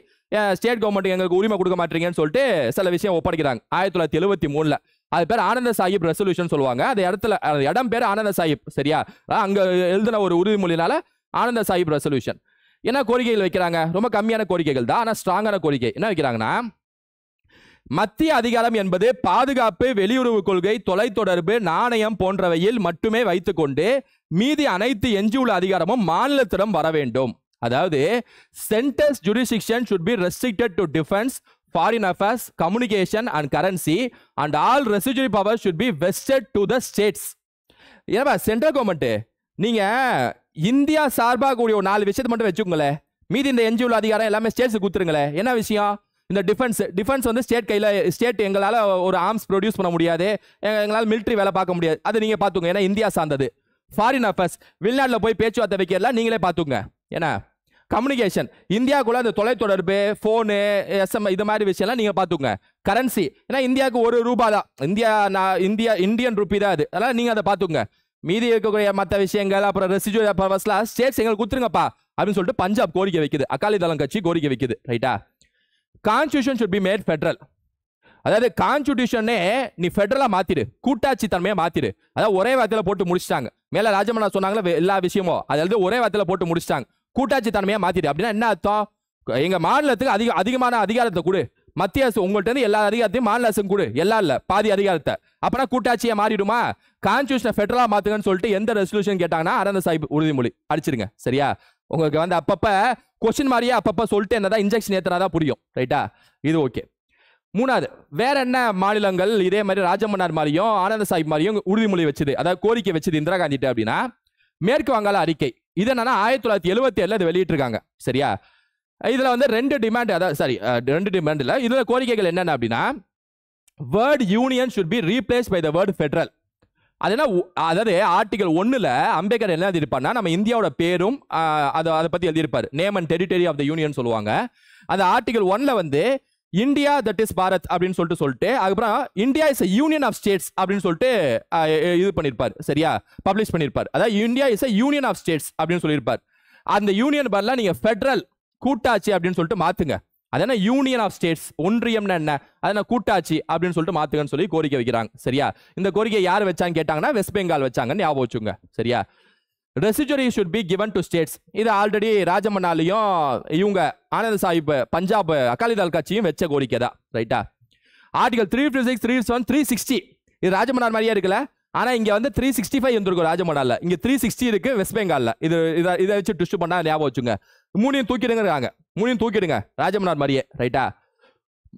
ஸ்டேட் கவர்மெண்ட் எங்களுக்கு உரிமை கொடுக்க மாட்டீங்கன்னு சொல்லிட்டு சில விஷயம் ஒப்படைக்கிறாங்க ஆயிரத்தி தொள்ளாயிரத்தி எழுபத்தி மூணுல அது பேர் ஆனந்த சாஹிப் ரெசல்யூஷன் சொல்லுவாங்க அந்த இடத்துல இடம் பேர் ஆனந்த சாஹிப் சரியா அங்க எழுதின ஒரு உறுதிமொழினால ஆனந்த சாஹிப் ரெசல்யூஷன் என்ன கோரிக்கைகள் வைக்கிறாங்க ரொம்ப கம்மியான கோரிக்கைகள் தான் ஆனால் ஸ்ட்ராங்கான கோரிக்கை என்ன வைக்கிறாங்கன்னா மத்திய அதிகாரம் என்பது பாதுகாப்பு வெளியுறவு கொள்கை தொலைத்தொடர்பு நாணயம் போன்றவையில் மட்டுமே வைத்துக்கொண்டு மீதி அனைத்து எஞ்சியுள்ள அதிகாரமும் மாநிலத்திடம் வர வேண்டும் அதாவது centre's jurisdiction should be restricted to defence foreign affairs, communication and currency and all residuary power should be vested to the states ஏன்னா சென்ட்ரல் கவர்மெண்ட்டு நீங்கள் இந்தியா சார்பாக கூடிய ஒரு நாலு விஷயத்தை மட்டும் வச்சுக்கோங்களேன் மீதி இந்த என்ஜிஓல அதிகாரம் எல்லாமே ஸ்டேட்ஸுக்கு கொடுத்துருங்களேன் என்ன விஷயம் இந்த டிஃபென்ஸ் டிஃபென்ஸ் வந்து ஸ்டேட் கையில் ஸ்டேட் எங்களால் ஒரு ஆர்ம்ஸ் ப்ரொடியூஸ் பண்ண முடியாது எங்களால் மிலிட்ரி வேலை பார்க்க முடியாது அது நீங்கள் பார்த்துங்க ஏன்னா இந்தியா சார்ந்தது ஃபாரின் அஃபேர்ஸ் வெளிநாட்டில் போய் பேச்சுவார்த்தை வைக்கிறலாம் நீங்களே பார்த்துங்க ஏன்னா கம்யூனிகேஷன் இந்தியாவுக்குள்ள அந்த தொலைத்தொடர்பு ஃபோனு எஸ்எம் இது மாதிரி விஷயம்லாம் நீங்கள் பார்த்துக்கோங்க கரன்சி ஏன்னா இந்தியாவுக்கு ஒரு ரூபா தான் இந்தியா நான் இந்தியா இந்தியன் ருப்பி தான் அது அதெல்லாம் நீங்கள் அதை பார்த்துக்கோங்க மீதி இருக்கக்கூடிய மற்ற விஷயங்கள் அப்புறம் ரெசிஜூ பர்பஸ்லாம் ஸ்டேட்ஸ் எங்களுக்கு கொடுத்துருங்கப்பா அப்படின்னு சொல்லிட்டு பஞ்சாப் கோரிக்கை வைக்குது அகாலி தளம் கட்சி கோரிக்கை வைக்குது ரைட்டா constitution should be made federal அதாவது கான்ஸ்டியூஷனே நீ ஃபெடரலாக மாற்றிடு கூட்டாட்சி தன்மையை மாற்றிடு அதாவது ஒரே வார்த்தையில் போட்டு முடிச்சிட்டாங்க மேலே ராஜமன்னா சொன்னாங்களே எல்லா விஷயமும் அதாவது ஒரே வார்த்தையில் போட்டு முடிச்சிட்டாங்க கூட்டாட்சி தலைமையாக மாற்றிடு அப்படின்னா என்ன அர்த்தம் எங்கள் மாநிலத்துக்கு அதிக அதிகமான அதிகாரத்தை கொடு மத்திய அரசு உங்கள்கிட்ட இருந்து எல்லா அதிகாரத்தையும் மாநில அரசு கொடு எல்லாம் இல்லை பாதி அதிகாரத்தை அப்புறம் கூட்டாட்சியை மாறிடுமா கான்ஸ்டியூஷனை ஃபெட்ரலாக மாற்றுங்கன்னு சொல்லிட்டு எந்த ரெசல்யூஷன் கேட்டாங்கன்னா அரந்த சாஹிப் உறுதிமொழி அடிச்சிருங்க சரியா உங்களுக்கு வந்து அப்பப்போ கொஸ்டின் மாதிரியே அப்பப்போ சொல்லிட்டு என்னதான் இன்ஜெக்ஷன் ஏற்றினா தான் புரியும் ரைட்டா இது ஓகே மூணாவது வேற என்ன மாநிலங்கள் இதே மாதிரி ராஜமன்னார் மாதிரியும் ஆனந்த சாஹிப் மாதிரியும் உறுதிமொழி வச்சது அதாவது கோரிக்கை வச்சது இந்திரா காந்திட்டு அப்படின்னா மேற்கு வங்காள அறிக்கை இது என்னன்னா ஆயிரத்தி தொள்ளாயிரத்தி எழுபத்தி ஏழில் வெளியிட்டிருக்காங்க சரியா இதுல வந்து ரெண்டு டிமாண்ட் அதாவது சாரி ரெண்டு டிமாண்ட் இல்லை இதுல கோரிக்கைகள் என்னென்ன அப்படின்னா word union should be replace by the word federal அது என்ன அதாவது ஆர்டிகல் ஒன்றில் அம்பேத்கர் என்ன எழுதியிருப்பார்னா நம்ம இந்தியாவோட பேரும் அதை அதை பற்றி எழுதியிருப்பார் name and territory of the union சொல்லுவாங்க அந்த ஆர்டிகல் ஒன்னில் வந்து இந்தியா தட் இஸ் பாரத் அப்படின்னு சொல்லிட்டு சொல்லிட்டு அதுக்கப்புறம் India is union of states அப்படின்னு சொல்லிட்டு இது பண்ணியிருப்பார் சரியா பப்ளிஷ் பண்ணியிருப்பார் அதாவது India is union of states அப்படின்னு சொல்லியிருப்பார் அந்த யூனியன் பதிலாக நீங்கள் ஃபெட்ரல் கூட்டாட்சி அப்படின்னு சொல்லிட்டு மாற்றுங்க அதனால் யூனியன் ஆஃப் ஸ்டேட்ஸ் ஒன்றியம்னா என்ன அதனால் கூட்டாட்சி அப்படின்னு சொல்லிட்டு மாற்றுங்கன்னு சொல்லி கோரிக்கை வைக்கிறாங்க சரியா இந்த கோரிக்கை யார் வச்சாங்கன்னு கேட்டாங்கன்னா வெஸ்ட் பெங்கால் வச்சாங்கன்னு ஞாபகம் வச்சுங்க சரியா residuary should be given to states இது ஆல்ரெடி ராஜமன்னாலையும் இவங்க ஆனந்த சாஹிப் பஞ்சாப் அகாலிதள் கட்சியும் வச்ச கோரிக்கை தான் ரைட்டா article three fifty six three seven three sixty இது ராஜமன்னார் மாதிரியே இருக்குல்ல ஆனால் இங்கே வந்து த்ரீ சிக்ஸ்டி ஃபைவ் இருந்திருக்கும் ராஜமன்னாரில் இங்கே த்ரீ சிக்ஸ்டி இருக்குது வெஸ்ட் பெங்காலில் இது இதை இதை வச்சு டிஸ்ட் பண்ணால் ஞாபகம் வச்சுங்க மூணையும் தூக்கிடுங்கிறாங்க மூணையும் தூக்கிடுங்க ராஜமன்னார் மாதிரியே ரைட்டா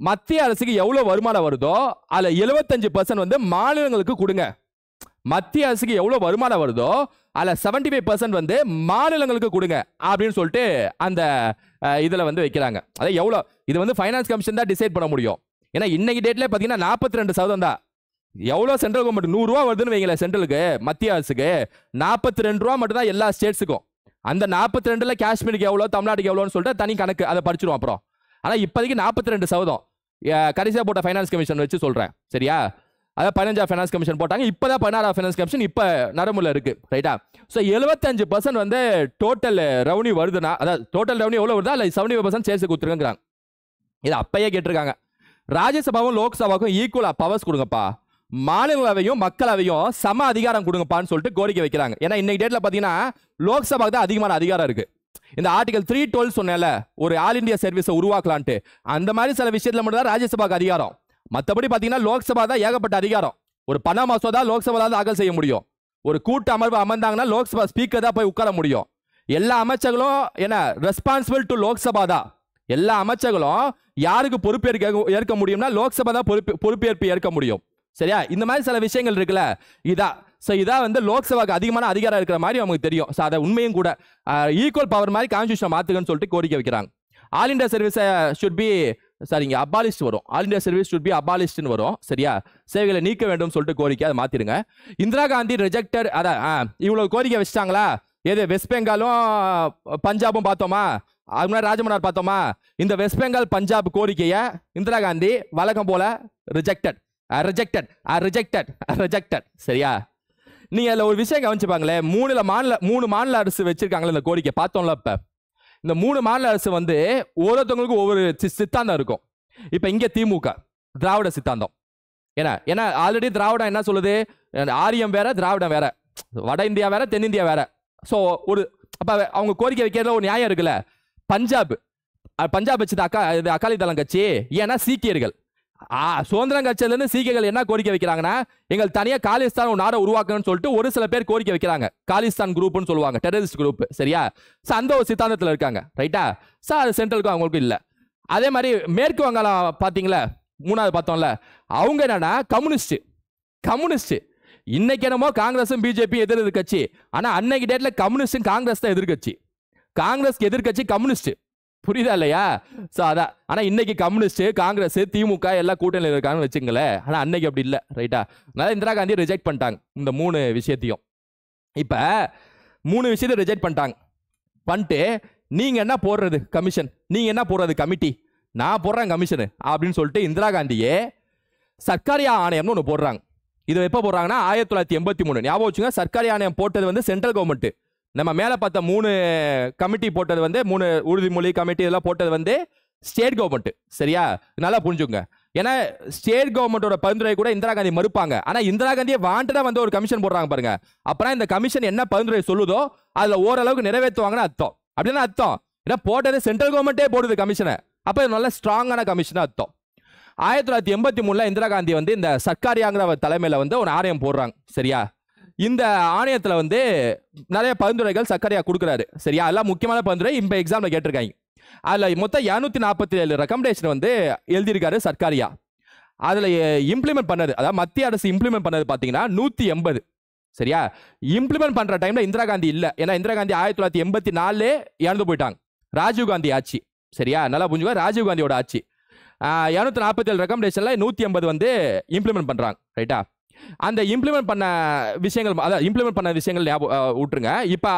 மத்திய அரசுக்கு எவ்வளோ வருமானம் வருதோ அதில் எழுபத்தஞ்சு பர்சன்ட் வந்து மாநிலங்களுக்கு கொடுங்க மத்திய அரசுக்கு எவ்வளோ வருமானம் வருதோ அதில் செவன்டி ஃபைவ் பர்சன்ட் வந்து மாநிலங்களுக்கு கொடுங்க அப்படின்னு சொல்லிட்டு அந்த இதில் வந்து வைக்கிறாங்க அதாவது எவ்வளோ இது வந்து ஃபைனான்ஸ் கமிஷன் தான் டிசைட் பண்ண முடியும் ஏன்னா இன்னைக்கு டேட்டில் பார்த்தீங்கன்னா நாற்பத்தி ரெண்டு சதவீதம் தான் எவ்வளோ சென்ட்ரல் கவர்மெண்ட் நூறுரூவா வருதுன்னு வைங்களேன் சென்ட்ரலுக்கு மத்திய அரசுக்கு நாற்பத்தி ரெண்டு ரூபா மட்டும்தான் எல்லா ஸ்டேட்ஸுக்கும் அந்த நாற்பத்தி ரெண்டில் காஷ்மீருக்கு எவ்வளோ தமிழ்நாட்டுக்கு எவ்வளோன்னு சொல்லிட்டு தனி கணக்கு அதை படிச்சிருவோம் அப்புறம் ஆனால் இப்போதைக்கு நாற்பத்தி ரெண்டு சதவீதம் கடைசியாக போட்ட ஃபைனான்ஸ் கமிஷன் வச்சு சொல்கிறேன் சரியா அதாவது பதினஞ்சா ஃபைனான்ஸ் கமிஷன் போட்டாங்க இப்போ தான் பதினாறா ஃபைனான்ஸ் கமிஷன் இப்போ நரம்புல இருக்குது ரைட்டா ஸோ எழுபத்தஞ்சு பர்சன்ட் வந்து டோட்டல் ரெவன்யூ வருதுன்னா அதாவது டோட்டல் ரெவன்யூ எவ்வளோ வருதா இல்லை செவன்டி ஃபைவ் பர்சன்ட் சேல்ஸுக்கு கொடுத்துருங்கிறாங்க இது அப்பயே கேட்டிருக்காங்க ராஜ்யசபாவும் லோக்சபாவுக்கும் ஈக்குவலாக பவர்ஸ் கொடுங்கப்பா மாநிலவையும் மக்களவையும் சம அதிகாரம் கொடுங்கப்பான்னு சொல்லிட்டு கோரிக்கை வைக்கிறாங்க ஏன்னா இன்னைக்கு டேட்டில் பார்த்தீங்கன்னா லோக்சபாவுக்கு தான் அதிகமான அதிகாரம் இருக்குது இந்த ஆர்டிகல் த்ரீ டுவெல் சொன்னேன்ல ஒரு ஆல் இண்டியா சர்வீஸை உருவாக்கலான்ட்டு அந்த மாதிரி சில விஷயத்தில் மட்டும் தான் ராஜ்யசபாவுக்கு அதிகாரம் மற்றபடி பார்த்தீங்கன்னா லோக்சபா தான் ஏகப்பட்ட அதிகாரம் ஒரு பண மசோதா லோக்சபா தாக்கல் செய்ய முடியும் ஒரு கூட்ட அமர்வு அமர்ந்தாங்கன்னா லோக்சபா ஸ்பீக்கர் தான் போய் உட்கார முடியும் எல்லா அமைச்சர்களும் என்ன ரெஸ்பான்சிபிள் டு லோக்சபா தான் எல்லா அமைச்சர்களும் யாருக்கு பொறுப்பேற்க ஏற்க முடியும்னா லோக்சபா தான் பொறுப்பு பொறுப்பேற்பு ஏற்க முடியும் சரியா இந்த மாதிரி சில விஷயங்கள் இருக்குல்ல இதா ஸோ இதாக வந்து லோக்சபாக்கு அதிகமான அதிகாரம் இருக்கிற மாதிரி அவங்களுக்கு தெரியும் ஸோ அதை உண்மையும் கூட ஈக்குவல் பவர் மாதிரி கான்ஸ்டியூஷன் மாற்றுக்குன்னு சொல்லிட்டு கோரிக்கை வைக்கிறாங்க ஆல் இண்டியா சர்வீஸை ஷுட் பி சாரி இங்கே அபாலிஸ்ட் வரும் all India service should be அபாலிஸ்ட்னு வரும் சரியா சேவைகளை நீக்க வேண்டும் சொல்லிட்டு கோரிக்கை அதை மாற்றிடுங்க இந்திரா காந்தி ரிஜெக்டட் அதான் இவ்வளோ கோரிக்கை வச்சிட்டாங்களா எது வெஸ்ட் பெங்காலும் பஞ்சாபும் பார்த்தோமா அது முன்னாடி ராஜமன்னார் பார்த்தோமா இந்த வெஸ்ட் பெங்கால் பஞ்சாப் கோரிக்கையை இந்திரா காந்தி வழக்கம் போல ரிஜெக்டட் ரிஜெக்டட் ரிஜெக்டட் ரிஜெக்டட் சரியா நீங்கள் அதில் ஒரு விஷயம் கவனிச்சுப்பாங்களே மூணுல மாநில மூணு மாநில அரசு வச்சிருக்காங்களே இந்த கோரிக்கை பார்த்தோம்ல இப்போ இந்த மூணு மாநில அரசு வந்து ஒவ்வொருத்தவங்களுக்கும் ஒவ்வொரு சித்தாந்தம் இருக்கும் இப்போ இங்கே திமுக திராவிட சித்தாந்தம் ஏன்னா ஏன்னா ஆல்ரெடி திராவிடம் என்ன சொல்லுது ஆரியம் வேற திராவிடம் வேற வட இந்தியா வேற தென்னிந்தியா வேற ஸோ ஒரு அப்போ அவங்க கோரிக்கை வைக்கிறதுல ஒரு நியாயம் இருக்குல்ல பஞ்சாப் பஞ்சாப் வச்சு அக்கா இது அகாலி தளம் கட்சி ஏன்னா சீக்கியர்கள் ஆ சுதந்திரம் கட்சியிலிருந்து சீக்கியர்கள் என்ன கோரிக்கை வைக்கிறாங்கன்னா எங்கள் தனியாக காலிஸ்தான் ஒரு நாடை உருவாக்கணும்னு சொல்லிட்டு ஒரு சில பேர் கோரிக்கை வைக்கிறாங்க காலிஸ்தான் குரூப்னு சொல்லுவாங்க டெரரிஸ்ட் குரூப் சரியா ஸோ அந்த ஒரு சித்தாந்தத்தில் இருக்காங்க ரைட்டா சார் அது சென்ட்ரலுக்கும் அவங்களுக்கும் இல்லை அதே மாதிரி மேற்கு வங்காளம் பார்த்தீங்களா மூணாவது பார்த்தோம்ல அவங்க என்னன்னா கம்யூனிஸ்ட் கம்யூனிஸ்ட் இன்னைக்கு என்னமோ காங்கிரஸும் பிஜேபி எதிர் எதிர்கட்சி ஆனால் அன்னைக்கு டேட்டில் கம்யூனிஸ்டும் காங்கிரஸ் தான் எதிர்கட்சி காங்கிரஸ் எதிர்கட்சி கம்யூனிஸ்ட் புரியுதா இல்லையா ஸோ அதான் ஆனால் இன்னைக்கு கம்யூனிஸ்ட் காங்கிரஸ் திமுக எல்லாம் கூட்டணியில் இருக்காங்கன்னு வச்சுங்களேன் ஆனால் அன்னைக்கு அப்படி இல்லை ரைட்டா அதனால இந்திரா காந்தி ரிஜெக்ட் பண்ணிட்டாங்க இந்த மூணு விஷயத்தையும் இப்போ மூணு விஷயத்தையும் ரிஜெக்ட் பண்ணிட்டாங்க பண்ணிட்டு நீங்கள் என்ன போடுறது கமிஷன் நீங்கள் என்ன போடுறது கமிட்டி நான் போடுறேன் கமிஷனு அப்படின்னு சொல்லிட்டு இந்திரா காந்தியே சர்க்காரி ஆணையம்னு ஒன்று போடுறாங்க இது எப்போ போடுறாங்கன்னா ஆயிரத்தி தொள்ளாயிரத்தி எண்பத்தி மூணு ஞாபகம் வச்சுங்க சர்க்காரி ஆணையம் போட்டது வந்து சென்ட்ரல் கவர்மெண்ட்டு நம்ம மேலே பார்த்த மூணு கமிட்டி போட்டது வந்து மூணு உறுதிமொழி கமிட்டி இதெல்லாம் போட்டது வந்து ஸ்டேட் கவர்மெண்ட் சரியா நல்லா புரிஞ்சுங்க ஏன்னா ஸ்டேட் கவர்மெண்ட்டோட பரிந்துரை கூட இந்திரா காந்தி மறுப்பாங்க ஆனால் இந்திரா காந்தியை வாண்டடா வந்து ஒரு கமிஷன் போடுறாங்க பாருங்க அப்புறம் இந்த கமிஷன் என்ன பரிந்துரை சொல்லுதோ அதில் ஓரளவுக்கு நிறைவேற்றுவாங்கன்னு அர்த்தம் அப்படின்னா அர்த்தம் ஏன்னா போட்டது சென்ட்ரல் கவர்மெண்ட்டே போடுது கமிஷனை அப்போ நல்ல ஸ்ட்ராங்கான கமிஷனாக அர்த்தம் ஆயிரத்தி தொள்ளாயிரத்தி எண்பத்தி மூணில் இந்திரா காந்தி வந்து இந்த சர்க்காரியாங்கிற தலைமையில் வந்து ஒரு ஆணையம் போடுறாங்க சரியா இந்த ஆணையத்தில் வந்து நிறைய பரிந்துரைகள் சர்க்கரையாக கொடுக்குறாரு சரியா எல்லாம் முக்கியமான பரிந்துரை இப்போ எக்ஸாமில் கேட்டிருக்காங்க அதில் மொத்தம் இரநூத்தி நாற்பத்தி ஏழு ரெக்கமெண்டேஷன் வந்து எழுதியிருக்காரு சர்க்காரியா அதில் இம்ப்ளிமெண்ட் பண்ணது அதாவது மத்திய அரசு இம்ப்ளிமெண்ட் பண்ணது பார்த்தீங்கன்னா நூற்றி எண்பது சரியா இம்ப்ளிமெண்ட் பண்ணுற டைமில் இந்திரா காந்தி இல்லை ஏன்னா இந்திரா காந்தி ஆயிரத்தி தொள்ளாயிரத்தி எண்பத்தி நாலே இறந்து போயிட்டாங்க ராஜீவ்காந்தி ஆட்சி சரியா நல்லா புரிஞ்சுக்கோ ராஜீவ்காந்தியோட ஆட்சி இரநூத்தி நாற்பத்தி ஏழு ரெக்கமெண்டேஷனில் நூற்றி எண்பது வந்து இம்ப்ளிமெண்ட் பண்ணுறாங்க ரைட்டா அந்த இம்ப்ளிமெண்ட் பண்ண விஷயங்கள் அதாவது இம்ப்ளிமெண்ட் பண்ண விஷயங்கள் விட்டுருங்க இப்போ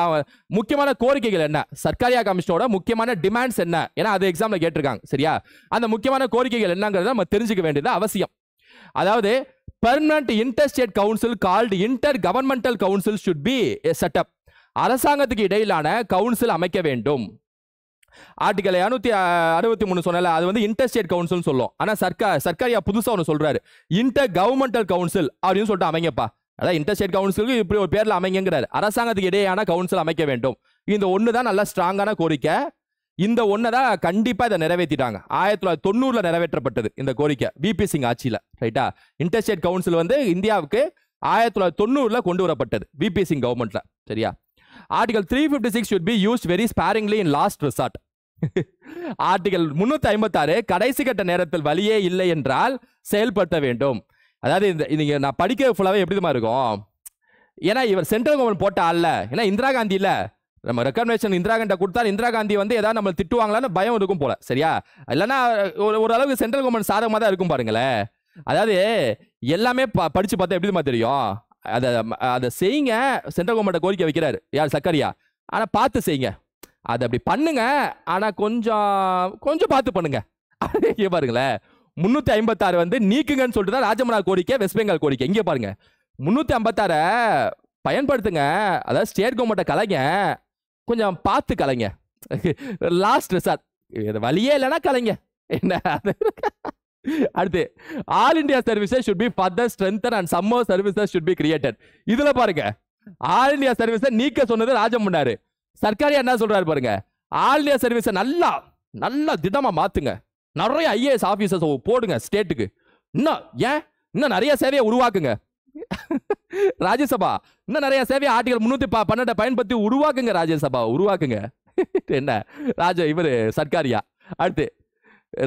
முக்கியமான கோரிக்கைகள் என்ன சர்க்காரியா கமிஷனோட முக்கியமான டிமாண்ட்ஸ் என்ன ஏன்னா அது எக்ஸாமில் கேட்டிருக்காங்க சரியா அந்த முக்கியமான கோரிக்கைகள் என்னங்கிறத நம்ம தெரிஞ்சுக்க வேண்டியது அவசியம் அதாவது permanent interstate council called inter governmental council should be set up அரசாங்கத்துக்கு இடையிலான கவுன்சில் அமைக்க வேண்டும் ஆர்டிகல் இரநூத்தி அறுபத்தி மூணு சொன்னல அது வந்து இன்டர்ஸ்டேட் கவுன்சில் சொல்லும் ஆனால் சர்க்கார் சர்க்காரியா புதுசாக ஒன்று சொல்றாரு இன்டர் கவர்மெண்டல் கவுன்சில் அப்படின்னு சொல்லிட்டு அமைங்கப்பா அதான் இன்டர்ஸ்டேட் கவுன்சிலுக்கு இப்படி ஒரு பேரில் அமைங்கிறாரு அரசாங்கத்துக்கு இடையேயான கவுன்சில் அமைக்க வேண்டும் இந்த ஒன்று தான் நல்லா ஸ்ட்ராங்கான கோரிக்கை இந்த ஒன்றை தான் கண்டிப்பாக இதை நிறைவேற்றிட்டாங்க ஆயிரத்தி தொள்ளாயிரத்தி தொண்ணூறில் நிறைவேற்றப்பட்டது இந்த கோரிக்கை விபி சிங் ஆட்சியில் ரைட்டா இன்டர்ஸ்டேட் கவுன்சில் வந்து இந்தியாவுக்கு ஆயிரத்தி தொள்ளாயிரத்தி தொண்ணூறில் கொண்டு வரப்பட்டது விபி சிங் கவர்மெண்ட்டில் சரியா article three fifty six should be use very sparingly in last resort article முன்னூத்தி ஐம்பத்தாறு கடைசி கட்ட நேரத்தில் வழியே இல்லை என்றால் செயல்படுத்த வேண்டும் அதாவது இந்த நீங்க நான் படிக்க ஃபுல்லாவே எப்படிமா இருக்கும் ஏன்னா இவர் சென்ட்ரல் கவர்மெண்ட் போட்ட அல்ல ஏன்னா இந்திரா காந்தி இல்ல நம்ம ரெக்கமெண்டேஷன் இந்திரா காந்தி கொடுத்தா இந்திரா காந்தி வந்து ஏதாவது நம்ம திட்டுவாங்களான்னு பயம் இருக்கும் போல சரியா இல்லைன்னா ஒரு ஓரளவுக்கு சென்ட்ரல் கவர்மெண்ட் சாதகமாக தான் இருக்கும் பாருங்களேன் அதாவது எல்லாமே ப படித்து பார்த்தா எப்படிமா தெரியும் அதை அதை செய்யுங்க சென்ட்ரல் கவர்மெண்ட்டை கோரிக்கை வைக்கிறாரு யார் சக்கரியா ஆனால் பார்த்து செய்யுங்க அது அப்படி பண்ணுங்க ஆனால் கொஞ்சம் கொஞ்சம் பார்த்து பண்ணுங்க இங்கே பாருங்களேன் முந்நூற்றி ஐம்பத்தாறு வந்து நீக்குங்கன்னு சொல்லிட்டு தான் ராஜமனார் கோரிக்கை வெஸ்ட் பெங்கால் கோரிக்கை இங்கே பாருங்க முந்நூற்றி ஐம்பத்தாறை பயன்படுத்துங்க அதாவது ஸ்டேட் கவர்மெண்ட்டை கலைங்க கொஞ்சம் பார்த்து கலைங்க லாஸ்ட் ரெசார்ட் வழியே இல்லைன்னா கலைங்க என்ன அடுத்து all India services should be further strengthen and some more services should be created இதில் பாருங்க ஆல் இண்டியா சர்வீஸை நீக்க சொன்னது ராஜம் பண்ணாரு சர்க்காரியா என்ன சொல்றாரு பாருங்க ஆல் இந்தியா சர்வீஸை நல்லா நல்லா திடமா மாத்துங்க நிறைய ஐஏஎஸ் ஆபீசர்ஸ் போடுங்க ஸ்டேட்டுக்கு இன்னும் ஏன் இன்னும் நிறைய சேவையை உருவாக்குங்க ராஜ்யசபா இன்னும் நிறைய சேவையை ஆர்டிகல் முன்னூத்தி பன்னெண்டை பயன்படுத்தி உருவாக்குங்க ராஜ்யசபா உருவாக்குங்க என்ன ராஜ இவர் சர்க்காரியா அடுத்து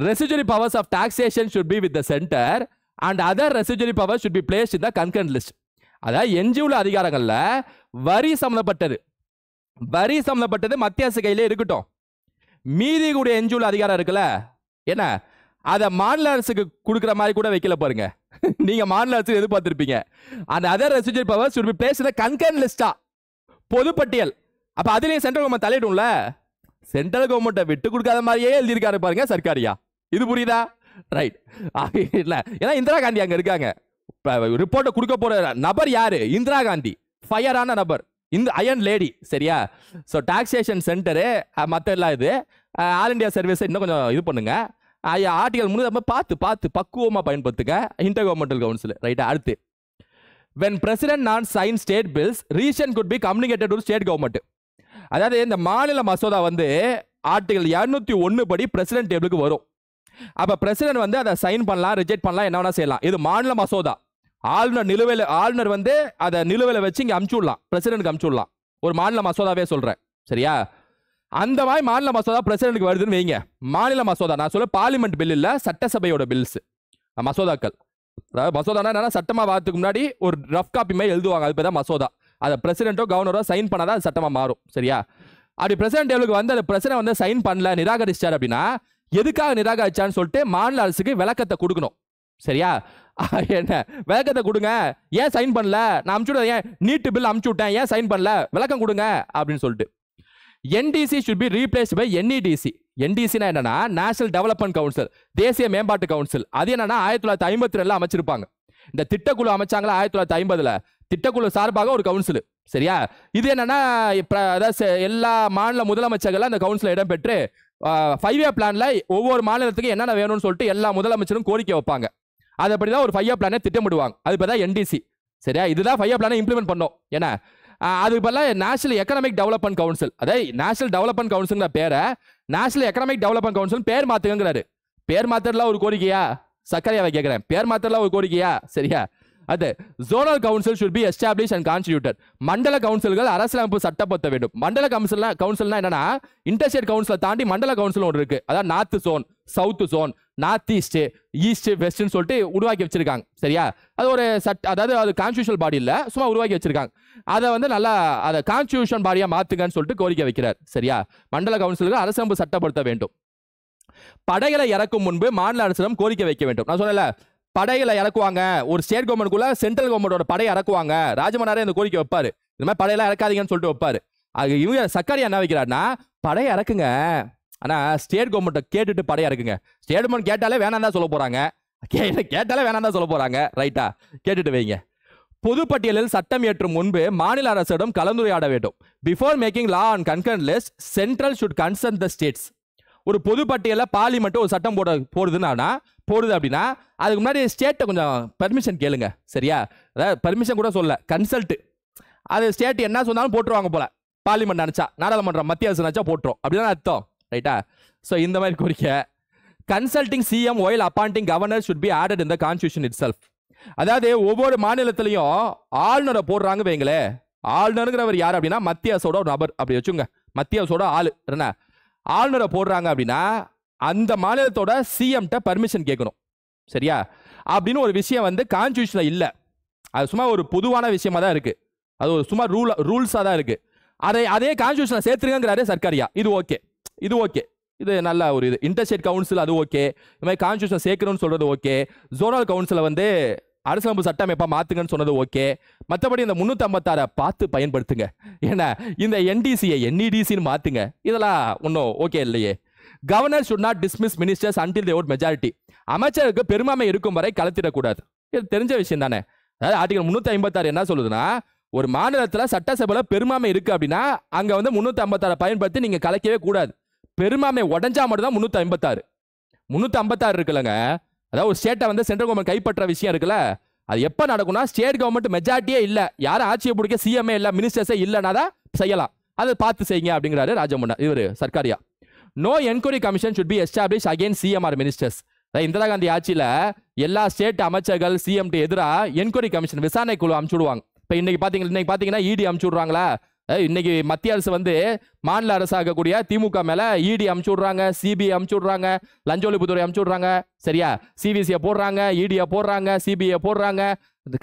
residuary powers of taxation should be with the centre and other residuary power should be place in the concurrent list அதாவது என்ஜிஓல அதிகாரங்களில் வரி சம்மந்தப்பட்டது வரி சம்மந்தப்பட்டது மத்திய அரசு கையிலே இருக்கட்டும் மீதி கூடிய எஞ்சுள்ள அதிகாரம் இருக்குல்ல என்ன அதை மாநில அரசுக்கு கொடுக்குற மாதிரி கூட வைக்கல பாருங்க நீங்க மாநில அரசு எதிர்பார்த்திருப்பீங்க அந்த other residuary power should be place concurrent லிஸ்டா பொதுப்பட்டியல் அப்ப அதுலயும் சென்ட்ரல் கவர்மெண்ட் தலையிடும்ல சென்ட்ரல் கவர்மெண்ட்டை விட்டு கொடுக்காத மாதிரியே எழுதியிருக்காரு பாருங்க சர்க்காரியா இது புரியுதா ரைட் இல்ல ஏன்னா இந்திரா காந்தி அங்க இருக்காங்க ரிப்போர்ட்டை கொடுக்க போற நபர் யாரு இந்திரா காந்தி ஃபயரான நபர் இந்த அயன் லேடி சரியா ஸோ டாக்ஸேஷன் சென்டரு மற்ற எல்லாம் இது ஆல் இண்டியா சர்வீஸை இன்னும் கொஞ்சம் இது பண்ணுங்க ஆர்டிகல் நம்ம பார்த்து பார்த்து பக்குவமாக பயன்படுத்துங்க இன்டர் கவர்மெண்டல் கவுன்சில் ரைட்டா அடுத்து when president non sign state bills reason should be communicated to state government அதாவது இந்த மாநில மசோதா வந்து ஆர்டிகல் இரநூத்தி ஒன்று படி பிரசிடென்ட் டேபிளுக்கு வரும் அப்போ பிரசிடென்ட் வந்து அதை சைன் பண்ணலாம் ரிஜெக்ட் பண்ணலாம் என்ன வேணால் செய்யலாம் இது மாநில மசோதா ஆளுநர் நிலுவையில் ஆளுநர் வந்து அதை நிலுவையில் வச்சு இங்கே அமுச்சு விடலாம் பிரசிடென்ட்க்கு அமுச்சு விடலாம் ஒரு மாநில மசோதாவே சொல்கிறேன் சரியா அந்த மாதிரி மாநில மசோதா பிரசிடென்ட்க்கு வருதுன்னு வைங்க மாநில மசோதா நான் சொல்ல பார்லிமெண்ட் பில் இல்லை சட்டசபையோட பில்ஸ் மசோதாக்கள் அதாவது மசோதானா என்னன்னா சட்டமாக வாரத்துக்கு முன்னாடி ஒரு ரஃப் காப்பி மாதிரி எழுதுவாங்க அது பேர் தான் மசோதா அதை பிரசிடென்ட்டோ கவர்னரோ சைன் பண்ணாதான் அது சட்டமாக மாறும் சரியா அப்படி பிரசிடென்ட் எவ்வளவு வந்து அந்த பிரசிடென்ட் வந்து சைன் பண்ணல நிராகரிச்சார் அப்படின்னா எதுக்காக நிராகரிச்சான்னு சொல்லிட்டு மாநில அரசுக்கு விளக்கத்தை கொடுக்கணும் சரியா என்ன விளக்கத்தை கொடுங்க ஏன் சைன் பண்ணல நான் அமுச்சு ஏன் நீட்டு பில் அமுச்சு விட்டேன் ஏன் சைன் பண்ணல விளக்கம் கொடுங்க அப்படின்னு சொல்லிட்டு NDC should be replace by NEDC என்டிசினா என்னன்னா நேஷனல் டெவலப்மெண்ட் கவுன்சில் தேசிய மேம்பாட்டு கவுன்சில் அது என்னன்னா ஆயிரத்தி தொள்ளாயிரத்தி ஐம்பத்தி ரெண்டுல அமைச்சிருப்பாங்க இந்த திட்டக்குழு அமைச்சாங்களா ஆயிரத்தி தொள்ளாயிரத்தி ஐம்பதுல திட்டக்குழு சார்பாக ஒரு கவுன்சில் சரியா இது என்னன்னா எல்லா மாநில முதலமைச்சர்கள் அந்த கவுன்சில் இடம்பெற்று ஃபைவ் இயர் பிளான்ல ஒவ்வொரு மாநிலத்துக்கும் என்னென்ன வேணும்னு சொல்லிட்டு எல்லா முதலமைச்சரும் கோரிக்கை வைப்பாங்க அது அப்படி தான் ஒரு ஃபைவ் பிளானை திட்டமிடுவாங்க அது இப்போ தான் என்டிசி சரியா இதுதான் ஃபைவ் பிளானை இம்ப்ளிமெண்ட் பண்ணோம் ஏன்னா அது இப்போல்லாம் நேஷனல் எக்கனாமிக் டெவலப்மெண்ட் கவுன்சில் அதாவது நேஷனல் டெவலப்மெண்ட் கவுன்சில்ங்கிற பேரை நேஷனல் எக்கனாமிக் டெவலப்மெண்ட் கவுன்சில் பேர் மாற்றுங்கிறாரு பேர் மாத்திரலாம் ஒரு கோரிக்கையா சக்கரையாவை கேட்குறேன் பேர் மாத்திரலாம் ஒரு கோரிக்கையா சரியா அது zonal council should be establish and constituted மண்டல கவுன்சில்கள் அரசியலமைப்பு சட்டப்படுத்த வேண்டும் மண்டல கவுன்சில் கவுன்சில்னா என்னன்னா இன்டர்ஸ்டேட் கவுன்சிலை தாண்டி மண்டல கவுன்சில் ஒன்று இருக்கு அதான் north zone south zone north east east வெஸ்ட்னு சொல்லிட்டு உருவாக்கி வச்சிருக்காங்க சரியா அது ஒரு சட் அதாவது அது கான்ஸ்டியூஷன் பாடி இல்லை சும்மா உருவாக்கி வச்சிருக்காங்க அதை வந்து நல்லா அதை கான்ஸ்டியூஷன் பாடியாக மாற்றுங்கன்னு சொல்லிட்டு கோரிக்கை வைக்கிறார் சரியா மண்டல கவுன்சிலுக்கு அரசமைப்பு சட்டப்படுத்த வேண்டும் படைகளை இறக்கும் முன்பு மாநில அரசிடம் கோரிக்கை வைக்க வேண்டும் நான் சொல்லல படைகளை இறக்குவாங்க ஒரு ஸ்டேட் கவர்மெண்ட்குள்ள சென்ட்ரல் கவர்மெண்டோட படையை இறக்குவாங்க ராஜமன்னாரே அந்த கோரிக்கை வைப்பாரு இந்த மாதிரி படையெல்லாம் இறக்காதீங்கன்னு சொல்லிட்டு வைப்பாரு அது இவங்க சர்க்காரியா என்ன வைக்கிறாருன்னா படையை இறக்குங்க ஆனால் ஸ்டேட் கவர்மெண்ட்டை கேட்டுட்டு படைய இறக்குங்க ஸ்டேட் கவர்மெண்ட் கேட்டாலே வேணாம் தான் சொல்ல போறாங்க கேட்டாலே வேணாம் தான் சொல்ல போகிறாங்க ரைட்டா கேட்டுட்டு வைங்க பொதுப்பட்டியலில் சட்டம் ஏற்றும் முன்பு மாநில அரசிடம் கலந்துரையாட வேண்டும் before making law and concurrent list central should concern the states ஒரு பொதுப்பட்டியலில் பார்லிமெண்ட் ஒரு சட்டம் போட போடுதுன்னா போடுது அப்படின்னா அதுக்கு முன்னாடி ஸ்டேட்டை கொஞ்சம் பர்மிஷன் கேளுங்க சரியா அதாவது பர்மிஷன் கூட சொல்ல கன்சல்ட்டு அது ஸ்டேட் என்ன சொன்னாலும் போட்டுருவாங்க போல பார்லிமெண்ட் நினச்சா நாடாளுமன்றம் மத்திய அரசு நினச்சா போட்டுரும் அப்படிதான் அர்த்தம் ரைட்டா ஸோ இந்த மாதிரி கோரிக்கை consulting CM while appointing governor should be added இந்த கான்ஸ்டியூஷன் இட் செல்ஃப் அதாவது ஒவ்வொரு மாநிலத்திலையும் ஆளுநரை போடுறாங்க வைங்களே ஆளுநருங்கிறவர் யார் அப்படின்னா மத்திய அரசோட ஒரு நபர் அப்படி வச்சுங்க மத்திய அரசோட ஆள் என்ன ஆளுநரை போடுறாங்க அப்படின்னா அந்த மாநிலத்தோட சிஎம்கிட்ட பர்மிஷன் கேட்கணும் சரியா அப்படின்னு ஒரு விஷயம் வந்து கான்ஸ்டியூஷனில் இல்லை அது சும்மா ஒரு பொதுவான விஷயமா தான் இருக்குது அது ஒரு சும்மா ரூல் ரூல்ஸாக தான் இருக்குது அதை அதே கான்ஸ்டியூஷனை சேர்த்துருங்கிறாரு சர்க்காரியா இது ஓகே இது ஓகே இது நல்ல ஒரு இது இன்டர்ஸ்டேட் கவுன்சில் அது ஓகே இது மாதிரி கான்ஸ்டியூஷன் சேர்க்கணும்னு சொல்கிறது ஓகே ஜோனல் கவுன்சிலை வந்து சட்டம் சட்டமைப்பாக மாற்றுங்கன்னு சொன்னது ஓகே மற்றபடி இந்த முந்நூற்றம்பத்தாறை பார்த்து பயன்படுத்துங்க ஏன்னா இந்த என்டிசியை என்இடிசின்னு e மாற்றுங்க இதெல்லாம் ஒன்றும் ஓகே இல்லையே governor should not dismiss ministers until they hold majority அமைச்சருக்கு பெருமாமை இருக்கும் வரை கலத்திடக்கூடாது இது தெரிஞ்ச விஷயம் தானே அதாவது ஆர்டிகல் முந்நூற்றி ஐம்பத்தாறு என்ன சொல்லுதுன்னா ஒரு மாநிலத்தில் சட்டசபையில் பெருமாமை இருக்குது அப்படின்னா அங்கே வந்து முந்நூற்றி ஐம்பத்தாறு பயன்படுத்தி நீங்கள் கலைக்கவே கூடாது பெருமாமை உடஞ்சா தான் முந்நூற்றி ஐம்பத்தாறு முந்நூற்றி ஐம்பத்தாறு இருக்குல்லங்க அதாவது ஒரு ஸ்டேட்டை வந்து சென்ட்ரல் கவர்மெண்ட் கைப்பற்ற விஷயம் இருக்குல்ல அது எப்போ நடக்கும்னா ஸ்டேட் கவர்மெண்ட் மெஜாரிட்டியே இல்லை யாரும் ஆட்சியை பிடிக்க சிஎம்ஏ இல்லை மினிஸ்டர்ஸே இல்லைனா தான் செய்யலாம் அதை பார்த்து செய்யுங்க அப்படிங்கிறாரு ராஜமுண்டா இவர் Sarkaria no enquiry commission should be establish again சிஎம்ஆர் மினிஸ்டர்ஸ் இந்திரா காந்தி ஆட்சியில் எல்லா ஸ்டேட் அமைச்சர்கள் சிஎம் டி எதிராக என்கொயரி கமிஷன் விசாரணை குழு அமுச்சுடுவாங்க இப்போ இன்னைக்கு பார்த்தீங்க இன்னைக்கு பார்த்தீங்கன்னா இடி e அமுச்சுடுறாங்களா இன்னைக்கு மத்திய அரசு வந்து மாநில அரசாக கூடிய திமுக மேலே இடி e அமுச்சுடுறாங்க சிபிஐ அமுச்சுடுறாங்க லஞ்ச ஒழிப்புத்துறை அமுச்சுடுறாங்க சரியா சிபிசிஐ போடுறாங்க இடியை e போடுறாங்க சிபிஐ போடுறாங்க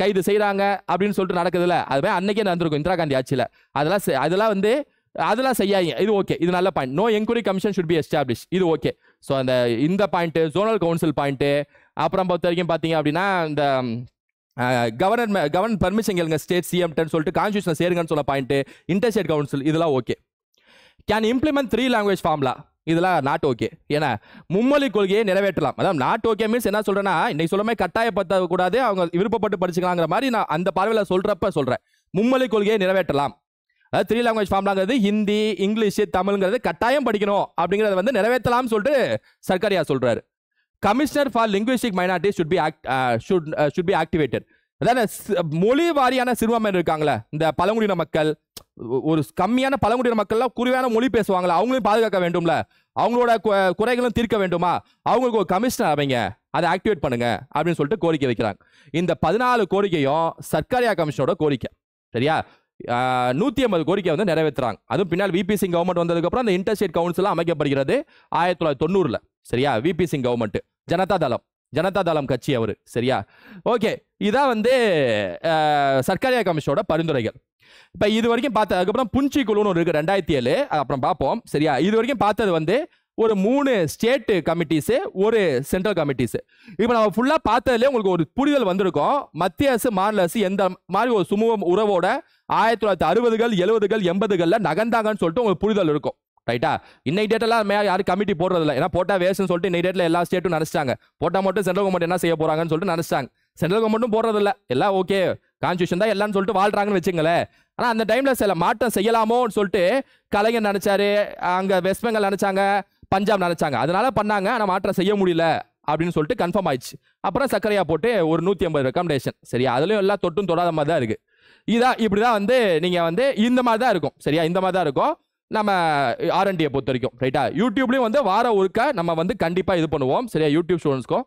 கைது செய்கிறாங்க அப்படின்னு சொல்லிட்டு நடக்குதுல்ல அதுவே அன்னைக்கே நடந்திருக்கும் இந்திரா காந்தி ஆட்சியில் அதெல்லாம் அதெல்லாம் வந்து அதெல்லாம் செய்யாதீங்க இது ஓகே இது நல்ல point no enquiry commission should be establish இது ஓகே ஸோ அந்த இந்த பாயிண்ட்டு ஜோனல் கவுன்சில் பாயிண்ட்டு அப்புறம் பொறுத்த வரைக்கும் பார்த்தீங்க அப்படின்னா இந்த கவர்னர் கவர்னர் பர்மிஷன் கேளுங்க ஸ்டேட் சிஎம்டன்னு சொல்லிட்டு கான்ஸ்டியூஷன் சேருங்கன்னு சொன்ன பாயிண்ட்டு இன்டர்ஸ்டேட் கவுன்சில் இதெல்லாம் okay can implement three language formula இதெல்லாம் நாட் ஓகே ஏன்னா மும்மொழி கொள்கையை நிறைவேற்றலாம் அதான் நாட் ஓகே மீன்ஸ் என்ன சொல்கிறேன்னா இன்னைக்கு சொல்லாமல் கட்டாயப்படுத்த கூடாது அவங்க விருப்பப்பட்டு படிச்சுக்கலாங்கிற மாதிரி நான் அந்த பார்வையில் சொல்கிறப்ப சொல்கிறேன் மும்மொழி கொள்கையை நிறைவேற்றலாம் த்ரீ லாங்குவேஜ் ஃபார்ம்லாங்கிறது ஹிந்தி இங்கிலீஷ் தமிழ்ங்கிறது கட்டாயம் படிக்கணும் அப்படிங்கிறத வந்து நிறைவேற்றலாம்னு சொல்லிட்டு சர்க்காரியா சொல்கிறாரு commissioner for linguistic minority should be should should be activated அதாவது மொழி வாரியான சிறுபான்மையினர் இருக்காங்களே இந்த பழங்குடியின மக்கள் ஒரு கம்மியான பழங்குடியின மக்கள்லாம் குறைவான மொழி பேசுவாங்களா அவங்களையும் பாதுகாக்க வேண்டும்ல அவங்களோட குறைகளும் தீர்க்க வேண்டுமா அவங்களுக்கு ஒரு கமிஷனர் அவங்க அதை ஆக்டிவேட் பண்ணுங்க அப்படின்னு சொல்லிட்டு கோரிக்கை வைக்கிறாங்க இந்த பதினாலு கோரிக்கையும் சர்க்காரியா கமிஷனோட கோரிக்கை சரியா நூற்றி ஐம்பது கோரிக்கை வந்து நிறைவேற்றுறாங்க அதுவும் பின்னால் விபி சிங் கவர்மெண்ட் வந்ததுக்கப்புறம் அந்த இன்டர்ஸ்டேட் கவுன்சில் அமைக்கப்படுகிறது ஆயிரத்தி தொள்ளாயிரத்தி தொண்ணூறில் சரியா விபி சிங் கவர்மெண்ட் ஜனதா தளம் ஜனதா தளம் கட்சி அவர் சரியா ஓகே இதான் வந்து சர்க்காரிய கமிஷனோட பரிந்துரைகள் இப்போ இது வரைக்கும் பார்த்ததுக்கப்புறம் அதுக்கப்புறம் புஞ்சி குழுன்னு ஒரு இருக்குது ரெண்டாயிரத்தி ஏழு அப்புறம் பார்ப்போம் சரியா இது வரைக்கும் பார்த்தது வந்து ஒரு மூணு ஸ்டேட் கமிட்டிஸு ஒரு சென்ட்ரல் கமிட்டிஸு இப்போ நம்ம ஃபுல்லாக பார்த்ததுலேயே உங்களுக்கு ஒரு புரிதல் வந்திருக்கோம் மத்திய அரசு மாநில அரசு எந்த மாதிரி ஒரு சுமூக உறவோட ஆயிரத்தி தொள்ளாயிரத்தி அறுபதுகள் எழுபதுகள் எண்பதுகளில் நகர்ந்தாங்கன்னு சொல்லிட்டு உங்களுக்கு புரிதல் இருக்கும் ரைட்டா இன்னைக்கு டேட்டெல்லாம் யாரும் கமிட்டி போடுறதில்ல ஏன்னா போட்டால் வேஸ்ட்னு சொல்லிட்டு இன்னைக்கு டேட்டில் எல்லா ஸ்டேட்டும் நினச்சிட்டாங்க போட்டால் மட்டும் சென்ட்ரல் கவர்மெண்ட் என்ன செய்ய போகிறாங்கன்னு சொல்லிட்டு நினச்சாங்க சென்ட்ரல் கவர்மெண்ட்டும் போடுறதில்ல எல்லாம் ஓகே கான்ஸ்டியூஷன் தான் எல்லாம்னு சொல்லிட்டு வாழ்றாங்கன்னு வச்சுங்களேன் ஆனால் அந்த டைமில் சில மாற்றம் செய்யலாமோன்னு சொல்லிட்டு கலைஞர் நினச்சாரு அங்கே வெஸ்ட் பெங்கால் நினச்சாங்க பஞ்சாப் நினச்சாங்க அதனால பண்ணாங்க ஆனால் மாற்றம் செய்ய முடியல அப்படின்னு சொல்லிட்டு கன்ஃபார்ம் ஆயிடுச்சு அப்புறம் சர்க்கரையாக போட்டு ஒரு நூற்றி ஐம்பது ரெக்கமெண்டேஷன் சரி அதுலேயும் எல்லாம் தொட்டும் தொடாத மாதிரி தான் இருக்குது இதான் இப்படி தான் வந்து நீங்கள் வந்து இந்த மாதிரி தான் இருக்கும் சரியா இந்த மாதிரி தான் இருக்கும் நம்ம ஆர்என்டியை பொறுத்த வரைக்கும் ரைட்டா யூடியூப்லேயும் வந்து வாரம் ஒருக்க நம்ம வந்து கண்டிப்பாக இது பண்ணுவோம் சரியா யூடியூப் ஸ்டூடெண்ட்ஸ்க்கும்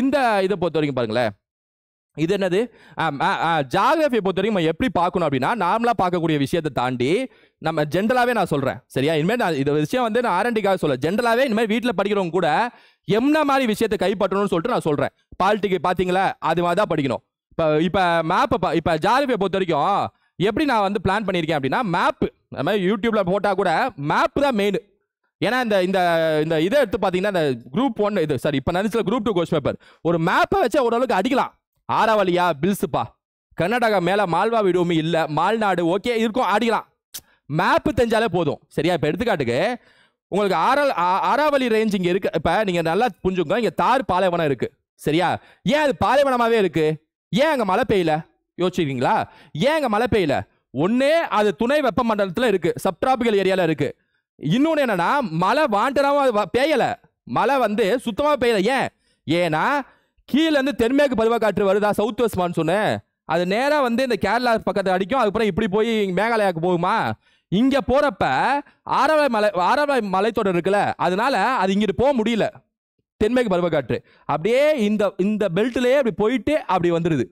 இந்த இதை பொறுத்த வரைக்கும் பாருங்களேன் இது என்னது ஜாகிரபியை பொறுத்த வரைக்கும் நம்ம எப்படி பார்க்கணும் அப்படின்னா நார்மலாக பார்க்கக்கூடிய விஷயத்தை தாண்டி நம்ம ஜென்ரலாகவே நான் சொல்கிறேன் சரியா இனிமேல் நான் இது விஷயம் வந்து நான் ஆரண்டிக்காக சொல்ல ஜென்ரலாகவே இனிமேல் வீட்டில் படிக்கிறவங்க கூட என்ன மாதிரி விஷயத்தை கைப்பற்றணும்னு சொல்லிட்டு நான் சொல்கிறேன் பாலிட்டிக்கு பார்த்தீங்களா அது மாதிரி தான் படிக்கணும் இப்போ இப்போ மேப்பை இப்போ இப்போ ஜாரிஃபை பொறுத்த வரைக்கும் எப்படி நான் வந்து பிளான் பண்ணியிருக்கேன் அப்படின்னா மேப்பு அது மாதிரி யூடியூப்பில் போட்டால் கூட மேப் தான் மெயின் ஏன்னா இந்த இந்த இந்த இதை எடுத்து பார்த்தீங்கன்னா இந்த குரூப் ஒன் இது சார் இப்போ நினச்சல குரூப் டூ கோஸ்ட் பேப்பர் ஒரு மேப்பை வச்சு ஓரளவுக்கு அடிக்கலாம் ஆராவலியா பில்ஸுப்பா கர்நாடகா மேலே மால்வா விடுவோமி இல்லை மால்நாடு ஓகே இருக்கும் அடிக்கலாம் மேப்பு தெரிஞ்சாலே போதும் சரியா இப்போ எடுத்துக்காட்டுக்கு உங்களுக்கு ஆரால் ஆறாவளி ரேஞ்ச் இங்கே இருக்குது இப்போ நீங்கள் நல்லா புரிஞ்சுக்கோங்க இங்கே தார் பாலைவனம் இருக்குது சரியா ஏன் அது பாலைவனமாகவே இருக்குது ஏன் அங்கே மழை பெய்யல யோசிச்சிருக்கீங்களா ஏன் அங்கே மழை பெய்யல ஒன்னே அது துணை வெப்பமண்டலத்தில் இருக்கு சப்டிராபிக்கல் ஏரியாவில் இருக்கு இன்னொன்று என்னன்னா மழை வாண்டராகவும் பெய்யலை மழை வந்து சுத்தமாக பெய்யல ஏன் ஏன்னா கீழேருந்து தென்மேற்கு பருவக்காற்று வருதா சவுத் வெஸ்ட் மான்சூனு அது நேராக வந்து இந்த கேரளா பக்கத்தை அடிக்கும் அதுக்கப்புறம் இப்படி போய் மேகாலயாவுக்கு போகுமா இங்கே போகிறப்ப ஆரவாய் மலை ஆரவாய் மலைத்தொடர் இருக்குல்ல அதனால அது இங்கிட்டு போக முடியல தென்மேற்கு பருவக்காற்று அப்படியே இந்த இந்த பெல்ட்லேயே அப்படி போயிட்டு அப்படி வந்துடுது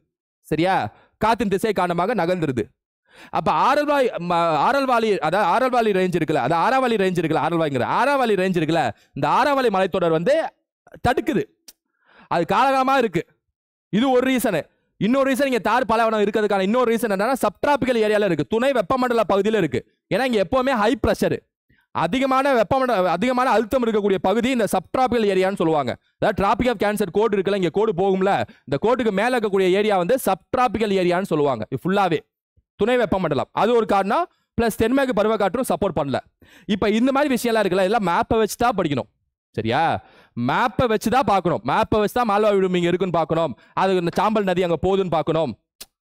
சரியா காத்தின் திசை காரணமாக நகர்ந்துருது அப்போ ஆரல்வாய் ஆரல்வாலி அதாவது ஆரல்வாலி ரேஞ்ச் இருக்குல்ல அதாவது ஆராவாலி ரேஞ்ச் இருக்குல்ல ஆரல்வாய்ங்கிற ஆராவாலி ரேஞ்ச் இருக்குல்ல இந்த ஆராவாலி மலைத்தொடர் வந்து தடுக்குது அது காலகாலமாக இருக்குது இது ஒரு ரீசனு இன்னொரு ரீசன் இங்கே தார் பலவனம் இருக்கிறதுக்கான இன்னொரு ரீசன் என்னன்னா சப்டிராபிக்கல் ஏரியாவில் இருக்குது துணை வெப்பமண்டல பகுதியில் இருக்குது ஏன்னா இங்கே எப்போவுமே ஹை ப்ரெஷரு அதிகமான வெப்பமட அதிகமான அழுத்தம் இருக்கக்கூடிய பகுதி இந்த சப்டிராபிக்கல் ஏரியான்னு சொல்லுவாங்க அதாவது டிராபிக் ஆஃப் கேன்சர் கோடு இருக்குல்ல இங்கே கோடு போகும்ல இந்த கோட்டுக்கு மேலே இருக்கக்கூடிய ஏரியா வந்து சப்டிராபிக்கல் ஏரியான்னு சொல்லுவாங்க ஃபுல்லாகவே துணை வெப்பமண்டலம் அது ஒரு காரணம் ப்ளஸ் தென்மேற்கு பருவக்காற்றும் சப்போர்ட் பண்ணல இப்போ இந்த மாதிரி விஷயம்லாம் இருக்குல்ல எல்லாம் மேப்பை வச்சு தான் படிக்கணும் சரியா மேப்பை வச்சு தான் பார்க்கணும் மேப்பை வச்சு தான் மால்வா இங்கே இருக்குன்னு பார்க்கணும் அது சாம்பல் நதி அங்கே போகுதுன்னு பார்க்கணும்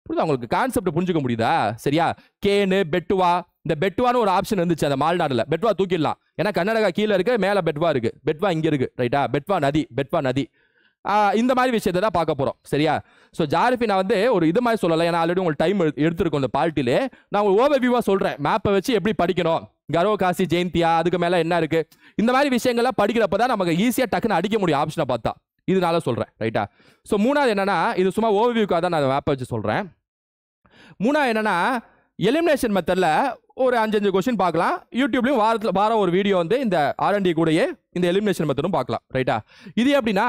புரியுதா உங்களுக்கு கான்செப்ட் புரிஞ்சுக்க முடியுதா சரியா கேனு பெட்டுவா இந்த பெட்டுவான்னு ஒரு ஆப்ஷன் இருந்துச்சு அந்த மால்நாடுல பெட்வா தூக்கிடலாம் ஏன்னா கர்நாடகா கீழே இருக்கு மேலே பெட்வா இருக்கு பெட்வா இங்க இருக்கு ரைட்டா பெட்வா நதி பெட்வா நதி இந்த மாதிரி விஷயத்தை தான் பார்க்க போகிறோம் சரியா ஸோ ஜாரிஃபி நான் வந்து ஒரு இது மாதிரி சொல்லலை ஏன்னா ஆல்ரெடி உங்களுக்கு டைம் எடுத்துருக்கோம் இந்த பார்ட்டிலே நான் ஒரு ஓவர் வியூவாக சொல்கிறேன் மேப்பை வச்சு எப்படி படிக்கணும் கரோ காசி ஜெயந்தியா அதுக்கு மேலே என்ன இருக்குது இந்த மாதிரி விஷயங்கள்லாம் படிக்கிறப்ப தான் நமக்கு ஈஸியாக டக்குன்னு அடிக்க முடியும் ஆப்ஷனை பார்த்தா இதனால சொல்கிறேன் ரைட்டா ஸோ மூணாவது என்னென்னா இது சும்மா ஓவியூக்காக தான் நான் மேப் வச்சு சொல்கிறேன் மூணாவது என்னென்னா எலிமினேஷன் மெத்தடில் ஒரு அஞ்சஞ்சு கொஷின் பார்க்கலாம் யூடியூப்லையும் வாரத்தில் வாரம் ஒரு வீடியோ வந்து இந்த ஆர்என்டி கூடயே இந்த எலிமினேஷன் மெத்தடும் பார்க்கலாம் ரைட்டா இது எப்படின்னா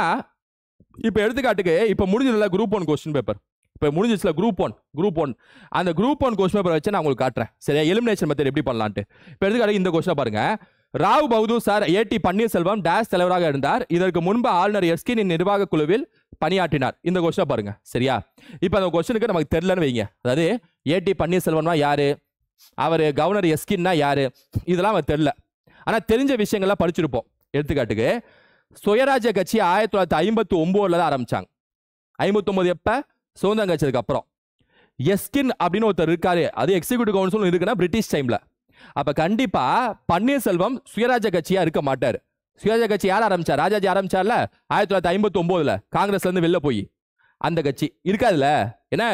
இப்போ எடுத்துக்காட்டுக்கு இப்போ முடிஞ்சதில் குரூப் ஒன் கொஸ்டின் பேப்பர் இப்போ முடிஞ்சிச்சில் குரூப் ஒன் குரூப் ஒன் அந்த குரூப் ஒன் கொஸ்டின் பேப்பர் வச்சு நான் உங்களுக்கு காட்டுறேன் சரியா எலிமினேஷன் மெத்தட் எப்படி பண்ணலான்ட்டு இப்போ எடுத்துக்காட்டு இந்த கொஸ்டினை பாருங்கள் ராவ் பகதூர் சார் ஏ டி பன்னீர்செல்வம் டேஷ் தலைவராக இருந்தார் இதற்கு முன்பு ஆளுநர் எஸ்கினின் நிர்வாக குழுவில் பணியாற்றினார் இந்த கொஸ்டினை பாருங்க சரியா இப்போ அந்த கொஸ்டினுக்கு நமக்கு தெரிலன்னு வைங்க அதாவது ஏ டி பன்னீர்செல்வம்னா யாரு அவர் கவர்னர் எஸ்கின்னா யாரு இதெல்லாம் அவர் தெரில ஆனால் தெரிஞ்ச விஷயங்கள்லாம் படிச்சிருப்போம் எடுத்துக்காட்டுக்கு சுயராஜ்ய கட்சி ஆயிரத்தி தொள்ளாயிரத்தி ஐம்பத்தி ஒம்போதுல தான் ஆரம்பித்தாங்க ஐம்பத்தொம்போது எப்போ சுதந்திரம் கட்சிக்கு அப்புறம் எஸ்கின் அப்படின்னு ஒருத்தர் இருக்காரு அது எக்ஸிகூட்டிவ் கவுன்சில் இருக்குன்னா பிரிட்டிஷ் டைமில் அப்போ கண்டிப்பாக பன்னீர்செல்வம் சுயராஜ கட்சியாக இருக்க மாட்டார் சுயராஜ கட்சி யார் ஆரம்பிச்சார் ராஜாஜி ஆரம்பிச்சார்ல ஆயிரத்தி தொள்ளாயிரத்தி ஐம்பத்தி ஒம்போதில் காங்கிரஸ்லேருந்து வெளில போய் அந்த கட்சி இருக்காதுல்ல ஏன்னா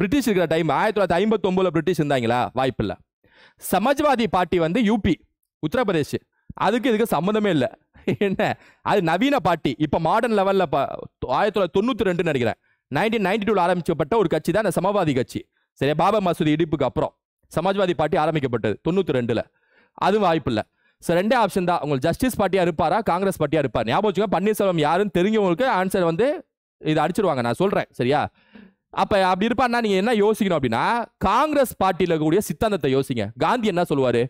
பிரிட்டிஷ் இருக்கிற டைம் ஆயிரத்தி தொள்ளாயிரத்தி ஐம்பத்தி ஒம்போதில் பிரிட்டிஷ் இருந்தாங்களா வாய்ப்பு இல்லை சமாஜ்வாதி பார்ட்டி வந்து யூபி உத்தரப்பிரதேஷ் அதுக்கு இதுக்கு சம்மந்தமே இல்லை என்ன அது நவீன பார்ட்டி இப்போ மாடர்ன் லெவலில் ஆயிரத்தி தொள்ளாயிரத்தி தொண்ணூற்றி ரெண்டுன்னு நினைக்கிறேன் நைன்டீன் நைன்டி டூவில் ஆரம்பிக்கப்பட்ட ஒரு கட்சி தான் அந்த சமவாதி கட்சி சரி பாபா மசூதி இடிப்புக்கு அப்புறம் சமாஜ்வாதி பார்ட்டி ஆரம்பிக்கப்பட்டது தொண்ணூற்றி ரெண்டில் அது வாய்ப்பில்லை ஸோ ரெண்டே ஆப்ஷன் தான் உங்களுக்கு ஜஸ்டிஸ் பார்ட்டியாக இருப்பாரா காங்கிரஸ் பார்ட்டியாக இருப்பார் ஞாபகம் பன்னீர்செல்வம் யாருன்னு தெரிஞ்சவங்களுக்கு ஆன்சர் வந்து இது அடிச்சிருவாங்க நான் சொல்கிறேன் சரியா அப்போ அப்படி இருப்பார்னா நீங்கள் என்ன யோசிக்கணும் அப்படின்னா காங்கிரஸ் பார்ட்டியில் இருக்கக்கூடிய சித்தாந்தத்தை யோசிங்க காந்தி என்ன சொல்லுவார்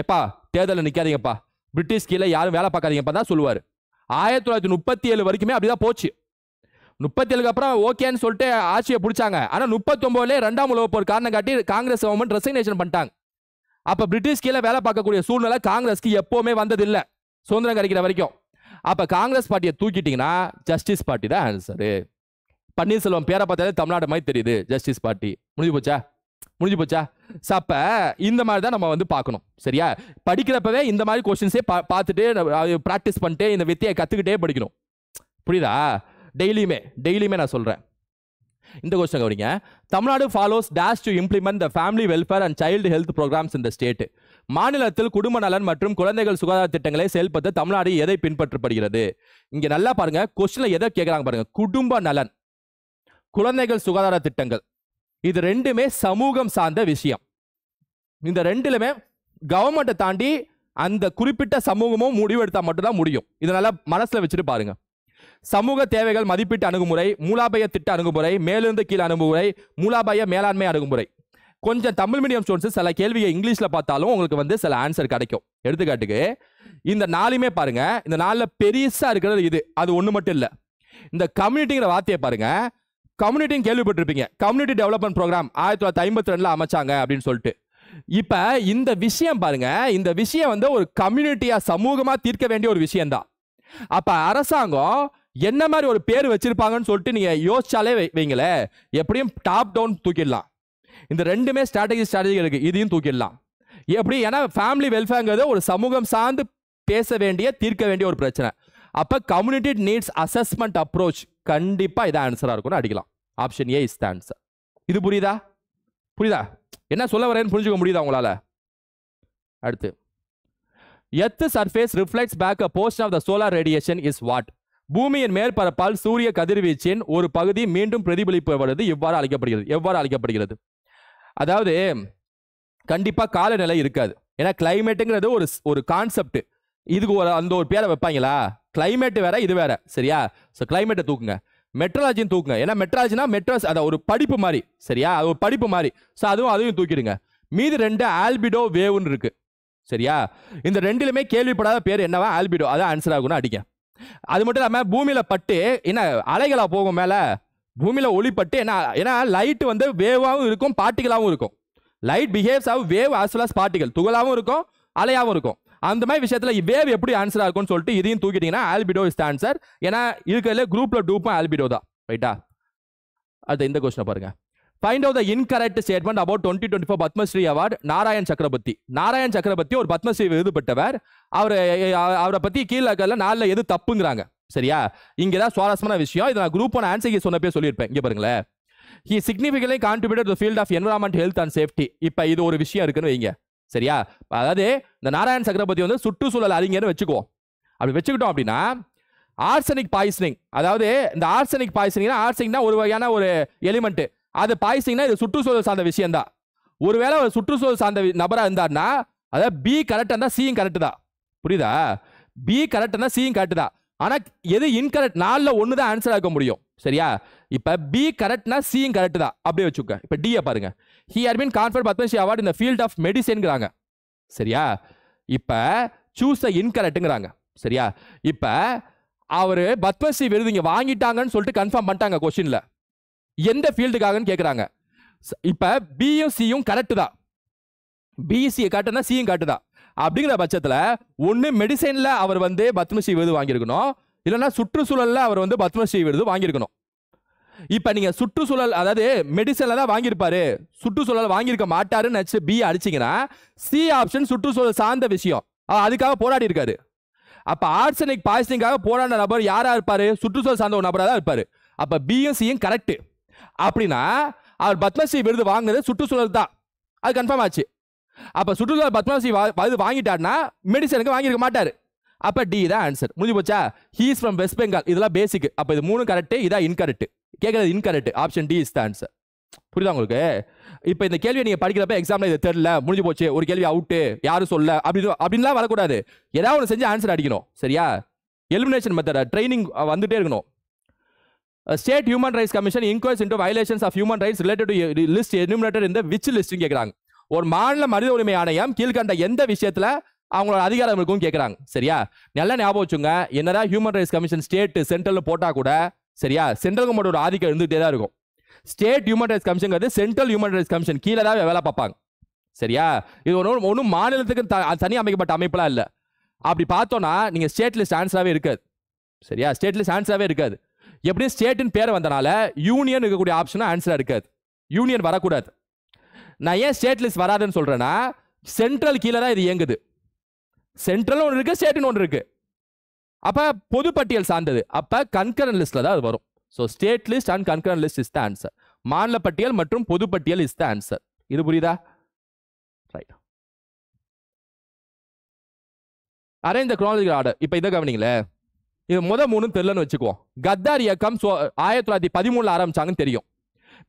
எப்பா தேர்தலில் நிற்காதீங்கப்பா பிரிட்டிஷ் கீழே யாரும் வேலை பார்க்காதீங்கப்பா தான் சொல்லுவார் ஆயிரத்தி தொள்ளாயிரத்தி முப்பத்தி ஏழு வரைக்குமே அப்படிதான் போச்சு முப்பத்தேழுக்கு அப்புறம் ஓகேன்னு சொல்லிட்டு ஆட்சியை பிடிச்சாங்க ஆனால் முப்பத்தொம்போதுலேயே ரெண்டாம் உலக போர் காரணம் காட்டி காங்கிரஸ் கவர்மெண்ட் ரெசிக்னேஷன் பண்ணிட்டாங்க அப்போ பிரிட்டிஷ் கீழே வேலை பார்க்கக்கூடிய சூழ்நிலை காங்கிரஸ்க்கு எப்போவுமே வந்ததில்லை சுதந்திரம் கிடைக்கிற வரைக்கும் அப்போ காங்கிரஸ் பார்ட்டியை தூக்கிட்டிங்கன்னா ஜஸ்டிஸ் பார்ட்டி தான் ஆன்சரு பன்னீர்செல்வம் பேரை பார்த்தாலே தமிழ்நாடு மாதிரி தெரியுது ஜஸ்டிஸ் பார்ட்டி முடிஞ்சு போச்சா முடிஞ்சு போச்சா ஸோ அப்போ இந்த மாதிரி தான் நம்ம வந்து பார்க்கணும் சரியா படிக்கிறப்பவே இந்த மாதிரி கொஸ்டின்ஸே பா பார்த்துட்டு ப்ராக்டிஸ் பண்ணிட்டு இந்த வித்தியை கற்றுக்கிட்டே படிக்கணும் புரியுதா டெய்லியுமே டெய்லியுமே நான் சொல்கிறேன் இந்த கொஸ்டின் கவனிங்க Tamil Nadu follows dash to implement the family welfare and child health programs இந்த ஸ்டேட் மாநிலத்தில் குடும்ப நலன் மற்றும் குழந்தைகள் சுகாதார திட்டங்களை செயல்படுத்த தமிழ்நாடு எதை பின்பற்றப்படுகிறது இங்கே நல்லா பாருங்க கொஸ்டினில் எதை கேட்குறாங்க பாருங்கள் குடும்ப நலன் குழந்தைகள் சுகாதார திட்டங்கள் இது ரெண்டுமே சமூகம் சார்ந்த விஷயம் இந்த ரெண்டுலுமே கவர்மெண்ட்டை தாண்டி அந்த குறிப்பிட்ட சமூகமும் முடிவெடுத்தால் மட்டும்தான் முடியும் இதை நல்லா மனசில் வச்சுட்டு பாருங்கள் சமூக தேவைகள் மதிப்பீட்டு அணுகுமுறை மூலாபய திட்ட அணுகுமுறை மேலிருந்து கீழ் அணுகுமுறை மூலாபய மேலாண்மை அணுகுமுறை கொஞ்சம் தமிழ் மீடியம் ஸ்டூடெண்ட்ஸ் சில கேள்வியை இங்கிலீஷில் பார்த்தாலும் உங்களுக்கு வந்து சில ஆன்சர் கிடைக்கும் எடுத்துக்காட்டுக்கு இந்த நாளையுமே பாருங்க இந்த நாளில் பெருசாக இருக்கிறது இது அது ஒன்று மட்டும் இல்லை இந்த கம்யூனிட்டிங்கிற வார்த்தையை பாருங்க கம்யூனிட்டின்னு கேள்விப்பட்டிருப்பீங்க கம்யூனிட்டி டெவலப்மெண்ட் ப்ரோக்ராம் ஆயிரத்தி தொள்ளாயிரத்தி ஐம்பத்தி ரெண்டில் அமைச்சாங்க அப்படின்னு சொல்லிட்டு இப்போ இந்த விஷயம் பாருங்க இந்த விஷயம் வந்து ஒரு கம்யூனிட்டியாக சமூகமாக தீர்க்க வேண்டிய ஒரு தான் அப்போ அரசாங்கம் என்ன மாதிரி ஒரு பேர் வச்சிருப்பாங்கன்னு சொல்லிட்டு நீங்க யோசிச்சாலே வைங்களே எப்படியும் டாப் டவுன் தூக்கிடலாம் இந்த ரெண்டுமே ஸ்ட்ராட்டஜி ஸ்ட்ராட்டஜி இருக்கு இதையும் தூக்கிடலாம் எப்படி ஏன்னா ஃபேமிலி வெல்ஃபேர்ங்கிறது ஒரு சமூகம் சார்ந்து பேச வேண்டிய தீர்க்க வேண்டிய ஒரு பிரச்சனை அப்ப கம்யூனிட்டி நீட்ஸ் அசஸ்மெண்ட் அப்ரோச் கண்டிப்பாக இதான் ஆன்சரா இருக்கும்னு அடிக்கலாம் option A is the answer இது புரியுதா புரியுதா என்ன சொல்ல வரேன்னு புரிஞ்சுக்க முடியுதா உங்களால அடுத்து earth surface reflects back a portion of the solar radiation is what பூமியின் மேற்பரப்பால் சூரிய கதிர்வீச்சின் ஒரு பகுதி மீண்டும் பிரதிபலிப்பது இவ்வாறு அழைக்கப்படுகிறது எவ்வாறு அழைக்கப்படுகிறது அதாவது கண்டிப்பாக காலநிலை இருக்காது ஏன்னா கிளைமேட்டுங்கிறது ஒரு ஒரு கான்செப்ட் இதுக்கு ஒரு அந்த ஒரு பேரை வைப்பாங்களா கிளைமேட்டு வேற இது வேற சரியா ஸோ கிளைமேட்டை தூக்குங்க மெட்ரலாஜின்னு தூக்குங்க ஏன்னா மெட்ரலாஜினா மெட்ராஸ் அதை ஒரு படிப்பு மாதிரி சரியா அது ஒரு படிப்பு மாதிரி ஸோ அதுவும் அதையும் தூக்கிடுங்க மீது ரெண்டு ஆல்பிடோ வேவ்னு இருக்கு சரியா இந்த ரெண்டுலுமே கேள்விப்படாத பேர் என்னவா ஆல்பிடோ அதான் ஆன்சர் ஆகும்னு அடிக்க அது மட்டும் இல்லாமல் பூமியில் பட்டு என்ன அலைகளாக போகும் மேலே பூமியில் ஒளிப்பட்டு என்ன ஏன்னா லைட் வந்து வேவாகவும் இருக்கும் பார்ட்டிகளாகவும் இருக்கும் லைட் பிஹேவ்ஸ் ஆகும் wave as well as particle துகளாகவும் இருக்கும் அலையாகவும் இருக்கும் அந்த மாதிரி விஷயத்தில் வேவ் எப்படி ஆன்சராக இருக்கும்னு சொல்லிட்டு இதையும் தூக்கிட்டிங்கன்னா ஆல்பிடோ இஸ் ஆன்சர் ஏன்னா இருக்கிறதுல குரூப்பில் டூப்பும் ஆல்பிடோ தான் ரைட்டா அடுத்த இந்த கொஸ்டினை பாருங்கள் find out the incorrect statement about twenty twenty four Padma Shri award Narayan Chakraborty Narayan சக்கரவர்த்தி ஒரு பத்மஸ்ரீ விருது பெற்றவர் அவர் அவரை பற்றி கீழே நாளில் எது தப்புங்கிறாங்க சரியா இங்கே தான் சுவாரஸ்யமான விஷயம் இதை நான் குரூப் ஒன் ஆன்சர் சொன்னப்பே சொல்லியிருப்பேன் இங்கே பாருங்களேன் he significantly contribute field of environment health and safety இப்போ இது ஒரு விஷயம் இருக்குன்னு வைங்க சரியா அதாவது இந்த நாராயண் சக்கரவர்த்தி வந்து சுற்றுச்சூழல் அறிஞர்னு வச்சுக்குவோம் அப்படி வச்சுக்கிட்டோம் அப்படின்னா ஆர்சனிக் பாய்சனிங் அதாவது இந்த ஆர்சனிக் பாய்சனிங்னா ஆர்சனிக்னா ஒரு வகையான ஒரு எலிமெண்ட்டு அது பாய்சிங்னா இது சுற்றுச்சூழல் சார்ந்த விஷயம் தான் ஒருவேளை ஒரு சுற்றுச்சூழல் சார்ந்த நபராக இருந்தார்னா அதாவது பி கரெக்டாக இருந்தால் சியும் கரெக்டு தான் புரியுதா பி கரெக்டாக இருந்தால் சியும் கரெக்டு தான் ஆனால் எது இன்கரெக்ட் நாலில் ஒன்று தான் ஆன்சர் ஆக்க முடியும் சரியா இப்போ பி கரெக்ட்னா சியும் கரெக்டு தான் அப்படியே வச்சுக்க இப்போ டிஏ பாருங்க he her been confer Padma Shri award இந்த ஃபீல்ட் ஆஃப் மெடிசன்ங்கிறாங்க சரியா இப்போ சூஸ் த இன்கரெக்ட்டுங்கிறாங்க சரியா இப்போ அவர் பத்மஸ்ரீ விருது இங்கே வாங்கிட்டாங்கன்னு சொல்லிட்டு கன்ஃபார்ம் பண்ணிட்டாங்க கொஸ்டினில் எந்த ஃபீல்டுக்காகன்னு கேட்குறாங்க இப்போ பியும் சியும் கரெக்டு தான் பிஇசியை காட்டுனா சியும் தான் அப்படிங்கிற பட்சத்தில் ஒன்று மெடிசனில் அவர் வந்து பத்மஸ்ரீ விருது வாங்கியிருக்கணும் இல்லைன்னா சுற்றுச்சூழலில் அவர் வந்து பத்மஸ்ரீ விருது வாங்கியிருக்கணும் இப்போ நீங்கள் சுற்றுச்சூழல் அதாவது மெடிசனில் தான் வாங்கியிருப்பாரு சுற்றுச்சூழல் வாங்கியிருக்க மாட்டாருன்னு நினச்சி பி அடிச்சிங்கன்னா சி ஆப்ஷன் சுற்றுச்சூழல் சார்ந்த விஷயம் அதுக்காக போராடி இருக்காரு அப்போ ஆர்சனிக் பாய்சனிக்காக போராடின நபர் யாராக இருப்பார் சுற்றுச்சூழல் சார்ந்த ஒரு நபராக தான் இருப்பார் அப்போ பியும் சியும் கரெக்டு அப்படின்னா அவர் பத்மஸ்ரீ விருது வாங்கினது சுற்றுச்சூழல் தான் அது கன்ஃபார்ம் ஆச்சு அப்போ சுற்றுச்சூழல் பத்மஸ்ரீ விருது வாங்கிட்டாருன்னா மெடிசனுக்கு வாங்கியிருக்க மாட்டார் அப்போ டி தான் ஆன்சர் முடிஞ்சு போச்சா ஹீஸ் ஃப்ரம் வெஸ்ட் பெங்கால் இதெல்லாம் பேசிக் அப்போ இது மூணு கரெக்டு இதான் இன்கரெக்ட் கேட்குறது incorrect option D is the answer புரியுதா உங்களுக்கு இப்போ இந்த கேள்வியை நீங்கள் படிக்கிறப்ப எக்ஸாமில் இது தெரில முடிஞ்சு போச்சு ஒரு கேள்வி அவுட்டு யாரும் சொல்ல அப்படி அப்படின்லாம் வரக்கூடாது ஏதாவது ஒன்று செஞ்சு ஆன்சர் அடிக்கணும் சரியா எலிமினேஷன் மெத்தட் ட்ரைனிங் வந்துட்டே இருக்கணும் state human rights commission inquires into violations of human rights related to list எனுமினேட்டர் இந்த விச் லிஸ்ட்டும் கேட்குறாங்க ஒரு மாநில மனித உரிமை ஆணையம் கீழ்கண்ட எந்த விஷயத்தில் அவங்களோட அதிகாரம் இருக்கும் கேட்குறாங்க சரியா நல்லா ஞாபகம் வச்சுங்க என்னதான் ஹியூமன் ரைட்ஸ் கமிஷன் ஸ்டேட் சென்ட்ரலில் போட்டால் கூட சரியா சென்ட்ரல் ஒரு ஆதிக்கம் இருந்துகிட்டே தான் இருக்கும் ஸ்டேட் ஹியூமன் ரைட்ஸ் கமிஷனுங்கிறது சென்ட்ரல் ஹியூமன் ரைட்ஸ் கமிஷன் கீழே தான் வேலை பார்ப்பாங்க சரியா இது ஒன்றும் ஒன்றும் மாநிலத்துக்கு தனி அமைக்கப்பட்ட அமைப்பெலாம் இல்லை அப்படி பார்த்தோன்னா நீங்கள் ஸ்டேட் லிஸ்ட் ஆன்சராகவே இருக்காது சரியா ஸ்டேட் லிஸ்ட் ஆன்சராகவே இருக்காது எப்படியும் ஸ்டேட்டுன்னு பேர் வந்தனால யூனியன் இருக்கக்கூடிய ஆப்ஷனும் ஆன்சராக இருக்காது யூனியன் வரக்கூடாது நான் ஏன் ஸ்டேட் லிஸ்ட் வராதுன்னு சொல்கிறேன்னா சென்ட்ரல் கீழே தான் இது இயங்குது சென்ட்ரல் ஒன்று இருக்குது ஸ்டேட்டுன்னு ஒன்று இருக்குது அப்போ பொதுப்பட்டியல் சார்ந்தது அப்போ கன்கரன் லிஸ்ட்டில் தான் அது வரும் so state list and concurrent list is the answer மாநில பட்டியல் மற்றும் பொதுப்பட்டியல் இஸ் த ஆன்சர் இது புரியுதா right arrange the chronological order இப்போ இதை கவனிங்களேன் இது முத மூணு தெரிலன்னு வச்சுக்குவோம் கத்தார் இயக்கம் சோ ஆயிரத்தி தொள்ளாயிரத்தி பதிமூணுல ஆரம்பிச்சாங்கன்னு தெரியும்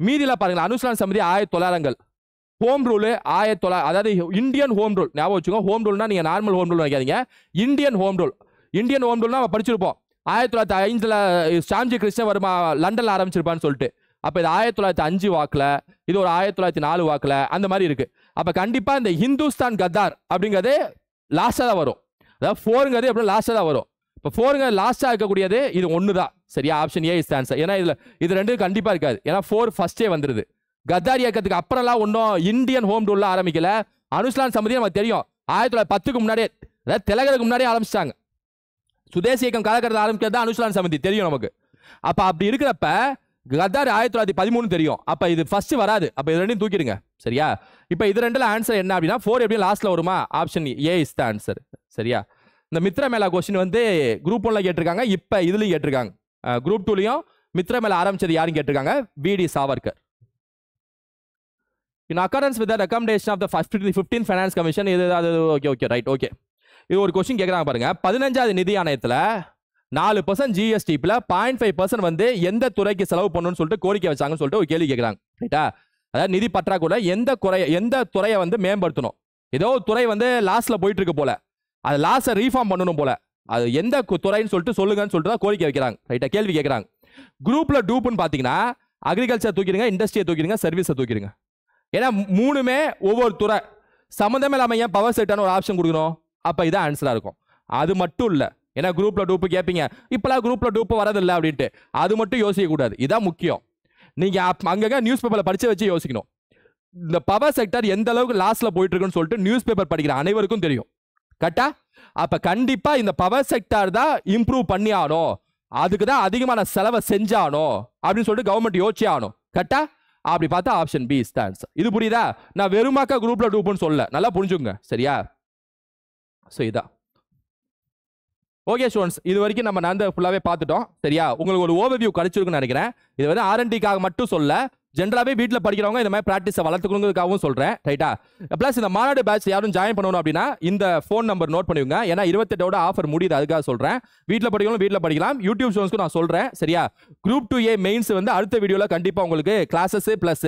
மீதியில் பாருங்கள் அனுஷ்டான் சமிதி ஆயிரத்தி தொள்ளாயிரங்கள் ஹோம் ரூலு ஆயிரத்தி தொள்ளாயிரம் அதாவது இந்தியன் ஹோம் ரூல் ஞாபகம் வச்சுக்கோங்க ஹோம் ரூல்னா நீங்கள் நார்மல் ஹோம் ரூல் வைக்காதீங்க Indian home rule Indian home ரூல்னா நம்ம படிச்சிருப்போம் ஆயிரத்தி தொள்ளாயிரத்தி ஐந்தில் சாம்ஜி வருமா லண்டனில் ஆரம்பிச்சிருப்பான்னு சொல்லிட்டு அப்போ இது ஆயிரத்தி தொள்ளாயிரத்தி அஞ்சு வாக்கில் இது ஒரு ஆயிரத்தி தொள்ளாயிரத்தி நாலு வாக்கில் அந்த மாதிரி இருக்குது அப்போ கண்டிப்பாக இந்த ஹிந்துஸ்தான் கத்தார் அப்படிங்கிறது லாஸ்ட்டாக தான் வரும் அதாவது ஃபோருங்கிறது எப்படின்னா லாஸ்ட்டாக தான் வரும் இப்போ ஃபோருங்க லாஸ்ட்டாக இருக்கக்கூடியது இது ஒன்று தான் சரியா ஆப்ஷன் ஏ இஸ் ஆன்சர் ஏன்னா இதில் இது ரெண்டு கண்டிப்பாக இருக்காது ஏன்னா ஃபோர் ஃபஸ்ட்டே வந்துருது கத்தார் இயக்கத்துக்கு அப்புறம்லாம் ஒன்றும் இந்தியன் ஹோம் டூரில் ஆரம்பிக்கல அனுஷ்லான் சமதி நமக்கு தெரியும் ஆயிரத்தி தொள்ளாயிரத்தி பத்துக்கு முன்னாடியே அதாவது திலகருக்கு முன்னாடியே ஆரம்பிச்சிட்டாங்க சுதேசி இயக்கம் கலக்கிறது ஆரம்பிக்கிறது தான் அனுஷ்லான் சமதி தெரியும் நமக்கு அப்போ அப்படி இருக்கிறப்ப கத்தார் ஆயிரத்தி தொள்ளாயிரத்தி பதிமூணு தெரியும் அப்போ இது ஃபஸ்ட்டு வராது அப்போ இது ரெண்டையும் தூக்கிடுங்க சரியா இப்போ இது ரெண்டில் ஆன்சர் என்ன அப்படின்னா ஃபோர் எப்படியும் லாஸ்ட்டில் வருமா option A is the answer சரியா இந்த மித்ர மேலா கொஸ்டின் வந்து குரூப் ஒன்ல கேட்டிருக்காங்க இப்போ இதுலயும் கேட்டிருக்காங்க குரூப் டூலையும் மித்ர மேலா ஆரம்பிச்சது யாரும் கேட்டிருக்காங்க பிடி Savarkar in accordance with recommendation of the first fifteen finance commission இது அது ஓகே ஓகே ரைட் ஓகே இது ஒரு கொஸ்டின் கேட்குறாங்க பாருங்க பதினஞ்சாவது நிதி ஆணையத்தில் நாலு பர்சன்ட் ஜிஎஸ்டிபியில் பாயிண்ட் ஃபைவ் பர்சன்ட் வந்து எந்த துறைக்கு செலவு பண்ணணும்னு சொல்லிட்டு கோரிக்கை வச்சாங்கன்னு சொல்லிட்டு ஒரு கேள்வி கேட்குறாங்க ரைட்டா அதாவது நிதி பற்றாக்குறை எந்த குறைய எந்த துறையை வந்து மேம்படுத்தணும் ஏதோ துறை வந்து லாஸ்ட்ல போயிட்டு இருக்கு போல அது லாஸை ரீஃபார்ம் பண்ணணும் போல அது எந்த துறைன்னு சொல்லிட்டு சொல்லுங்கன்னு சொல்லிட்டு தான் கோரிக்கை வைக்கிறாங்க ரைட்டா கேள்வி கேட்குறாங்க குரூப்பில் டூப்புன்னு பார்த்தீங்கன்னா அக்ரிகல்ச்சர் தூக்கிடுங்க இண்டஸ்ட்ரியை தூக்கிடுங்க சர்வீஸை தூக்கிடுங்க ஏன்னா மூணுமே ஒவ்வொரு துறை சம்மந்தமே இல்லாமல் ஏன் பவர் செட்டான ஒரு ஆப்ஷன் கொடுக்கணும் அப்போ இதான் ஆன்சராக இருக்கும் அது மட்டும் இல்லை ஏன்னா குரூப்பில் டூப்பு கேட்பீங்க இப்போலாம் குரூப்பில் டூப்பு வரதில்லை அப்படின்ட்டு அது மட்டும் யோசிக்கக்கூடாது இதான் முக்கியம் நீங்கள் அப் அங்கங்கே நியூஸ் பேப்பரில் படித்து வச்சு யோசிக்கணும் இந்த பவர் செக்டர் எந்த அளவுக்கு லாஸில் போயிட்டுருக்குன்னு சொல்லிட்டு நியூஸ் பேப்பர் படிக்கிற அனைவருக்கும் தெரியும் கரெக்டா அப்ப கண்டிப்பா இந்த பவர் செக்டார் தான் இம்ப்ரூவ் பண்ணி ஆனோ அதுக்கு தான் அதிகமான செலவை செஞ்சானோ அப்படின்னு சொல்லிட்டு கவர்மெண்ட் யோசிச்சே ஆனோ கரெக்டா அப்படி பார்த்தா ஆப்ஷன் பி இஸ் தான் இது புரியுதா நான் வெறுமாக்கா குரூப்ல டூப்னு சொல்ல நல்லா புரிஞ்சுங்க சரியா ஸோ இதான் ஓகே ஸ்டூடெண்ட்ஸ் இது வரைக்கும் நம்ம நடந்த ஃபுல்லாகவே பார்த்துட்டோம் சரியா உங்களுக்கு ஒரு ஓவர்வியூ கிடைச்சிருக்குன்னு நினைக்கிறேன் இது வந்து ஆர்என்டிக்காக மட்டும் சொல்ல ஜென்ரலாகவே வீட்டில் படிக்கிறவங்க இந்த மாதிரி ப்ராக்டிஸை வளர்த்துக்கணுங்கிறதுக்காகவும் சொல்கிறேன் ரைட்டா ப்ளஸ் இந்த மாநாடு பேட்ச் யாரும் ஜாயின் பண்ணணும் அப்படின்னா இந்த ஃபோன் நம்பர் நோட் பண்ணிவிங்க ஏன்னா இருபத்தெட்டோட ஆஃபர் முடியுது அதுக்காக சொல்கிறேன் வீட்டில் படிக்கணும் வீட்டில் படிக்கலாம் யூடியூப் ஷோஸ்க்கு நான் சொல்கிறேன் சரியா குரூப் டூ ஏ மெயின்ஸ் வந்து அடுத்த வீடியோவில் கண்டிப்பாக உங்களுக்கு கிளாஸஸ் ப்ளஸ்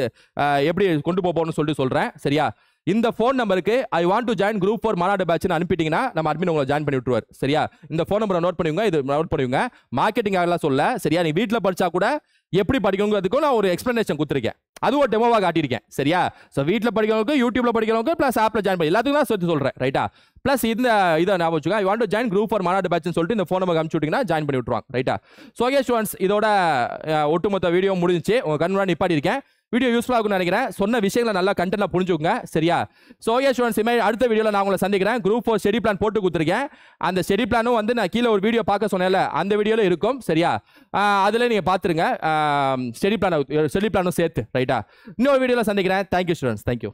எப்படி கொண்டு போகணும்னு சொல்லிட்டு சொல்கிறேன் சரியா இந்த ஃபோன் நம்பருக்கு I want to join group four மாநாடு பேட்ச்னு அனுப்பிட்டீங்கன்னா நம்ம அட்மின் உங்களை ஜாயின் பண்ணி விட்டுருவார் சரியா இந்த ஃபோன் நம்பரை நோட் பண்ணிக்கோங்க இது நோட் பண்ணிக்கோங்க மார்க்கெட்டிங் ஆகலாம் சொல்ல சரியா நீ வீட்டில் படித்தா கூட எப்படி படிக்கணுங்கிறதுக்கும் நான் ஒரு எக்ஸ்ப்ளனேஷன் கொடுத்துருக்கேன் அது ஒரு டெமோவாக காட்டியிருக்கேன் சரியா ஸோ வீட்டில் படிக்கிறவங்க யூடியூப்ல படிக்கிறவங்க ப்ளஸ் ஆப்பில் ஜாயின் பண்ணி எல்லாத்துக்கும் தான் சொல்லி சொல்கிறேன் ரைட்டா ப்ளஸ் இந்த இதை நான் வச்சுக்கோ I want to join group four மாநாடு பேட்ச்னு சொல்லிட்டு இந்த ஃபோன் நம்பர் அமுச்சுட்டிங்கன்னா ஜாயின் பண்ணி விட்ருவாங்க ரைட்டா ஸோ ஓகே ஸ்டூடெண்ட்ஸ் இதோட ஒட்டுமொத்த வீடியோ முடிஞ்சு உங்கள் கண்ணுடன் நிப்பாட்டியிருக்கேன் வீடியோ யூஸ்ஃபுல்லாக இருக்கும்னு நினைக்கிறேன் சொன்ன விஷயங்களை நல்லா கண்டென்ட் புரிஞ்சுக்கோங்க சரியா ஸோ ஏ ஸ்டூடெண்ட்ஸ் இமே அடுத்த வீடியோவில் நான் உங்களை சந்திக்கிறேன் குரூப் ஃபோர் ஸ்டெடி பிளான் போட்டு கொடுத்துருக்கேன் அந்த ஸ்டெடி பிளானும் வந்து நான் கீழே ஒரு வீடியோ பார்க்க சொன்னேன்ல அந்த வீடியோவில் இருக்கும் சரியா அதில் நீங்கள் பார்த்துருங்க ஸ்டெடி பிளான் ஸ்டெடி பிளானும் சேர்த்து ரைட்டா இன்னொரு வீடியோவில் சந்திக்கிறேன் தேங்க்யூ ஸ்டூடெண்ட்ஸ் தேங்க்யூ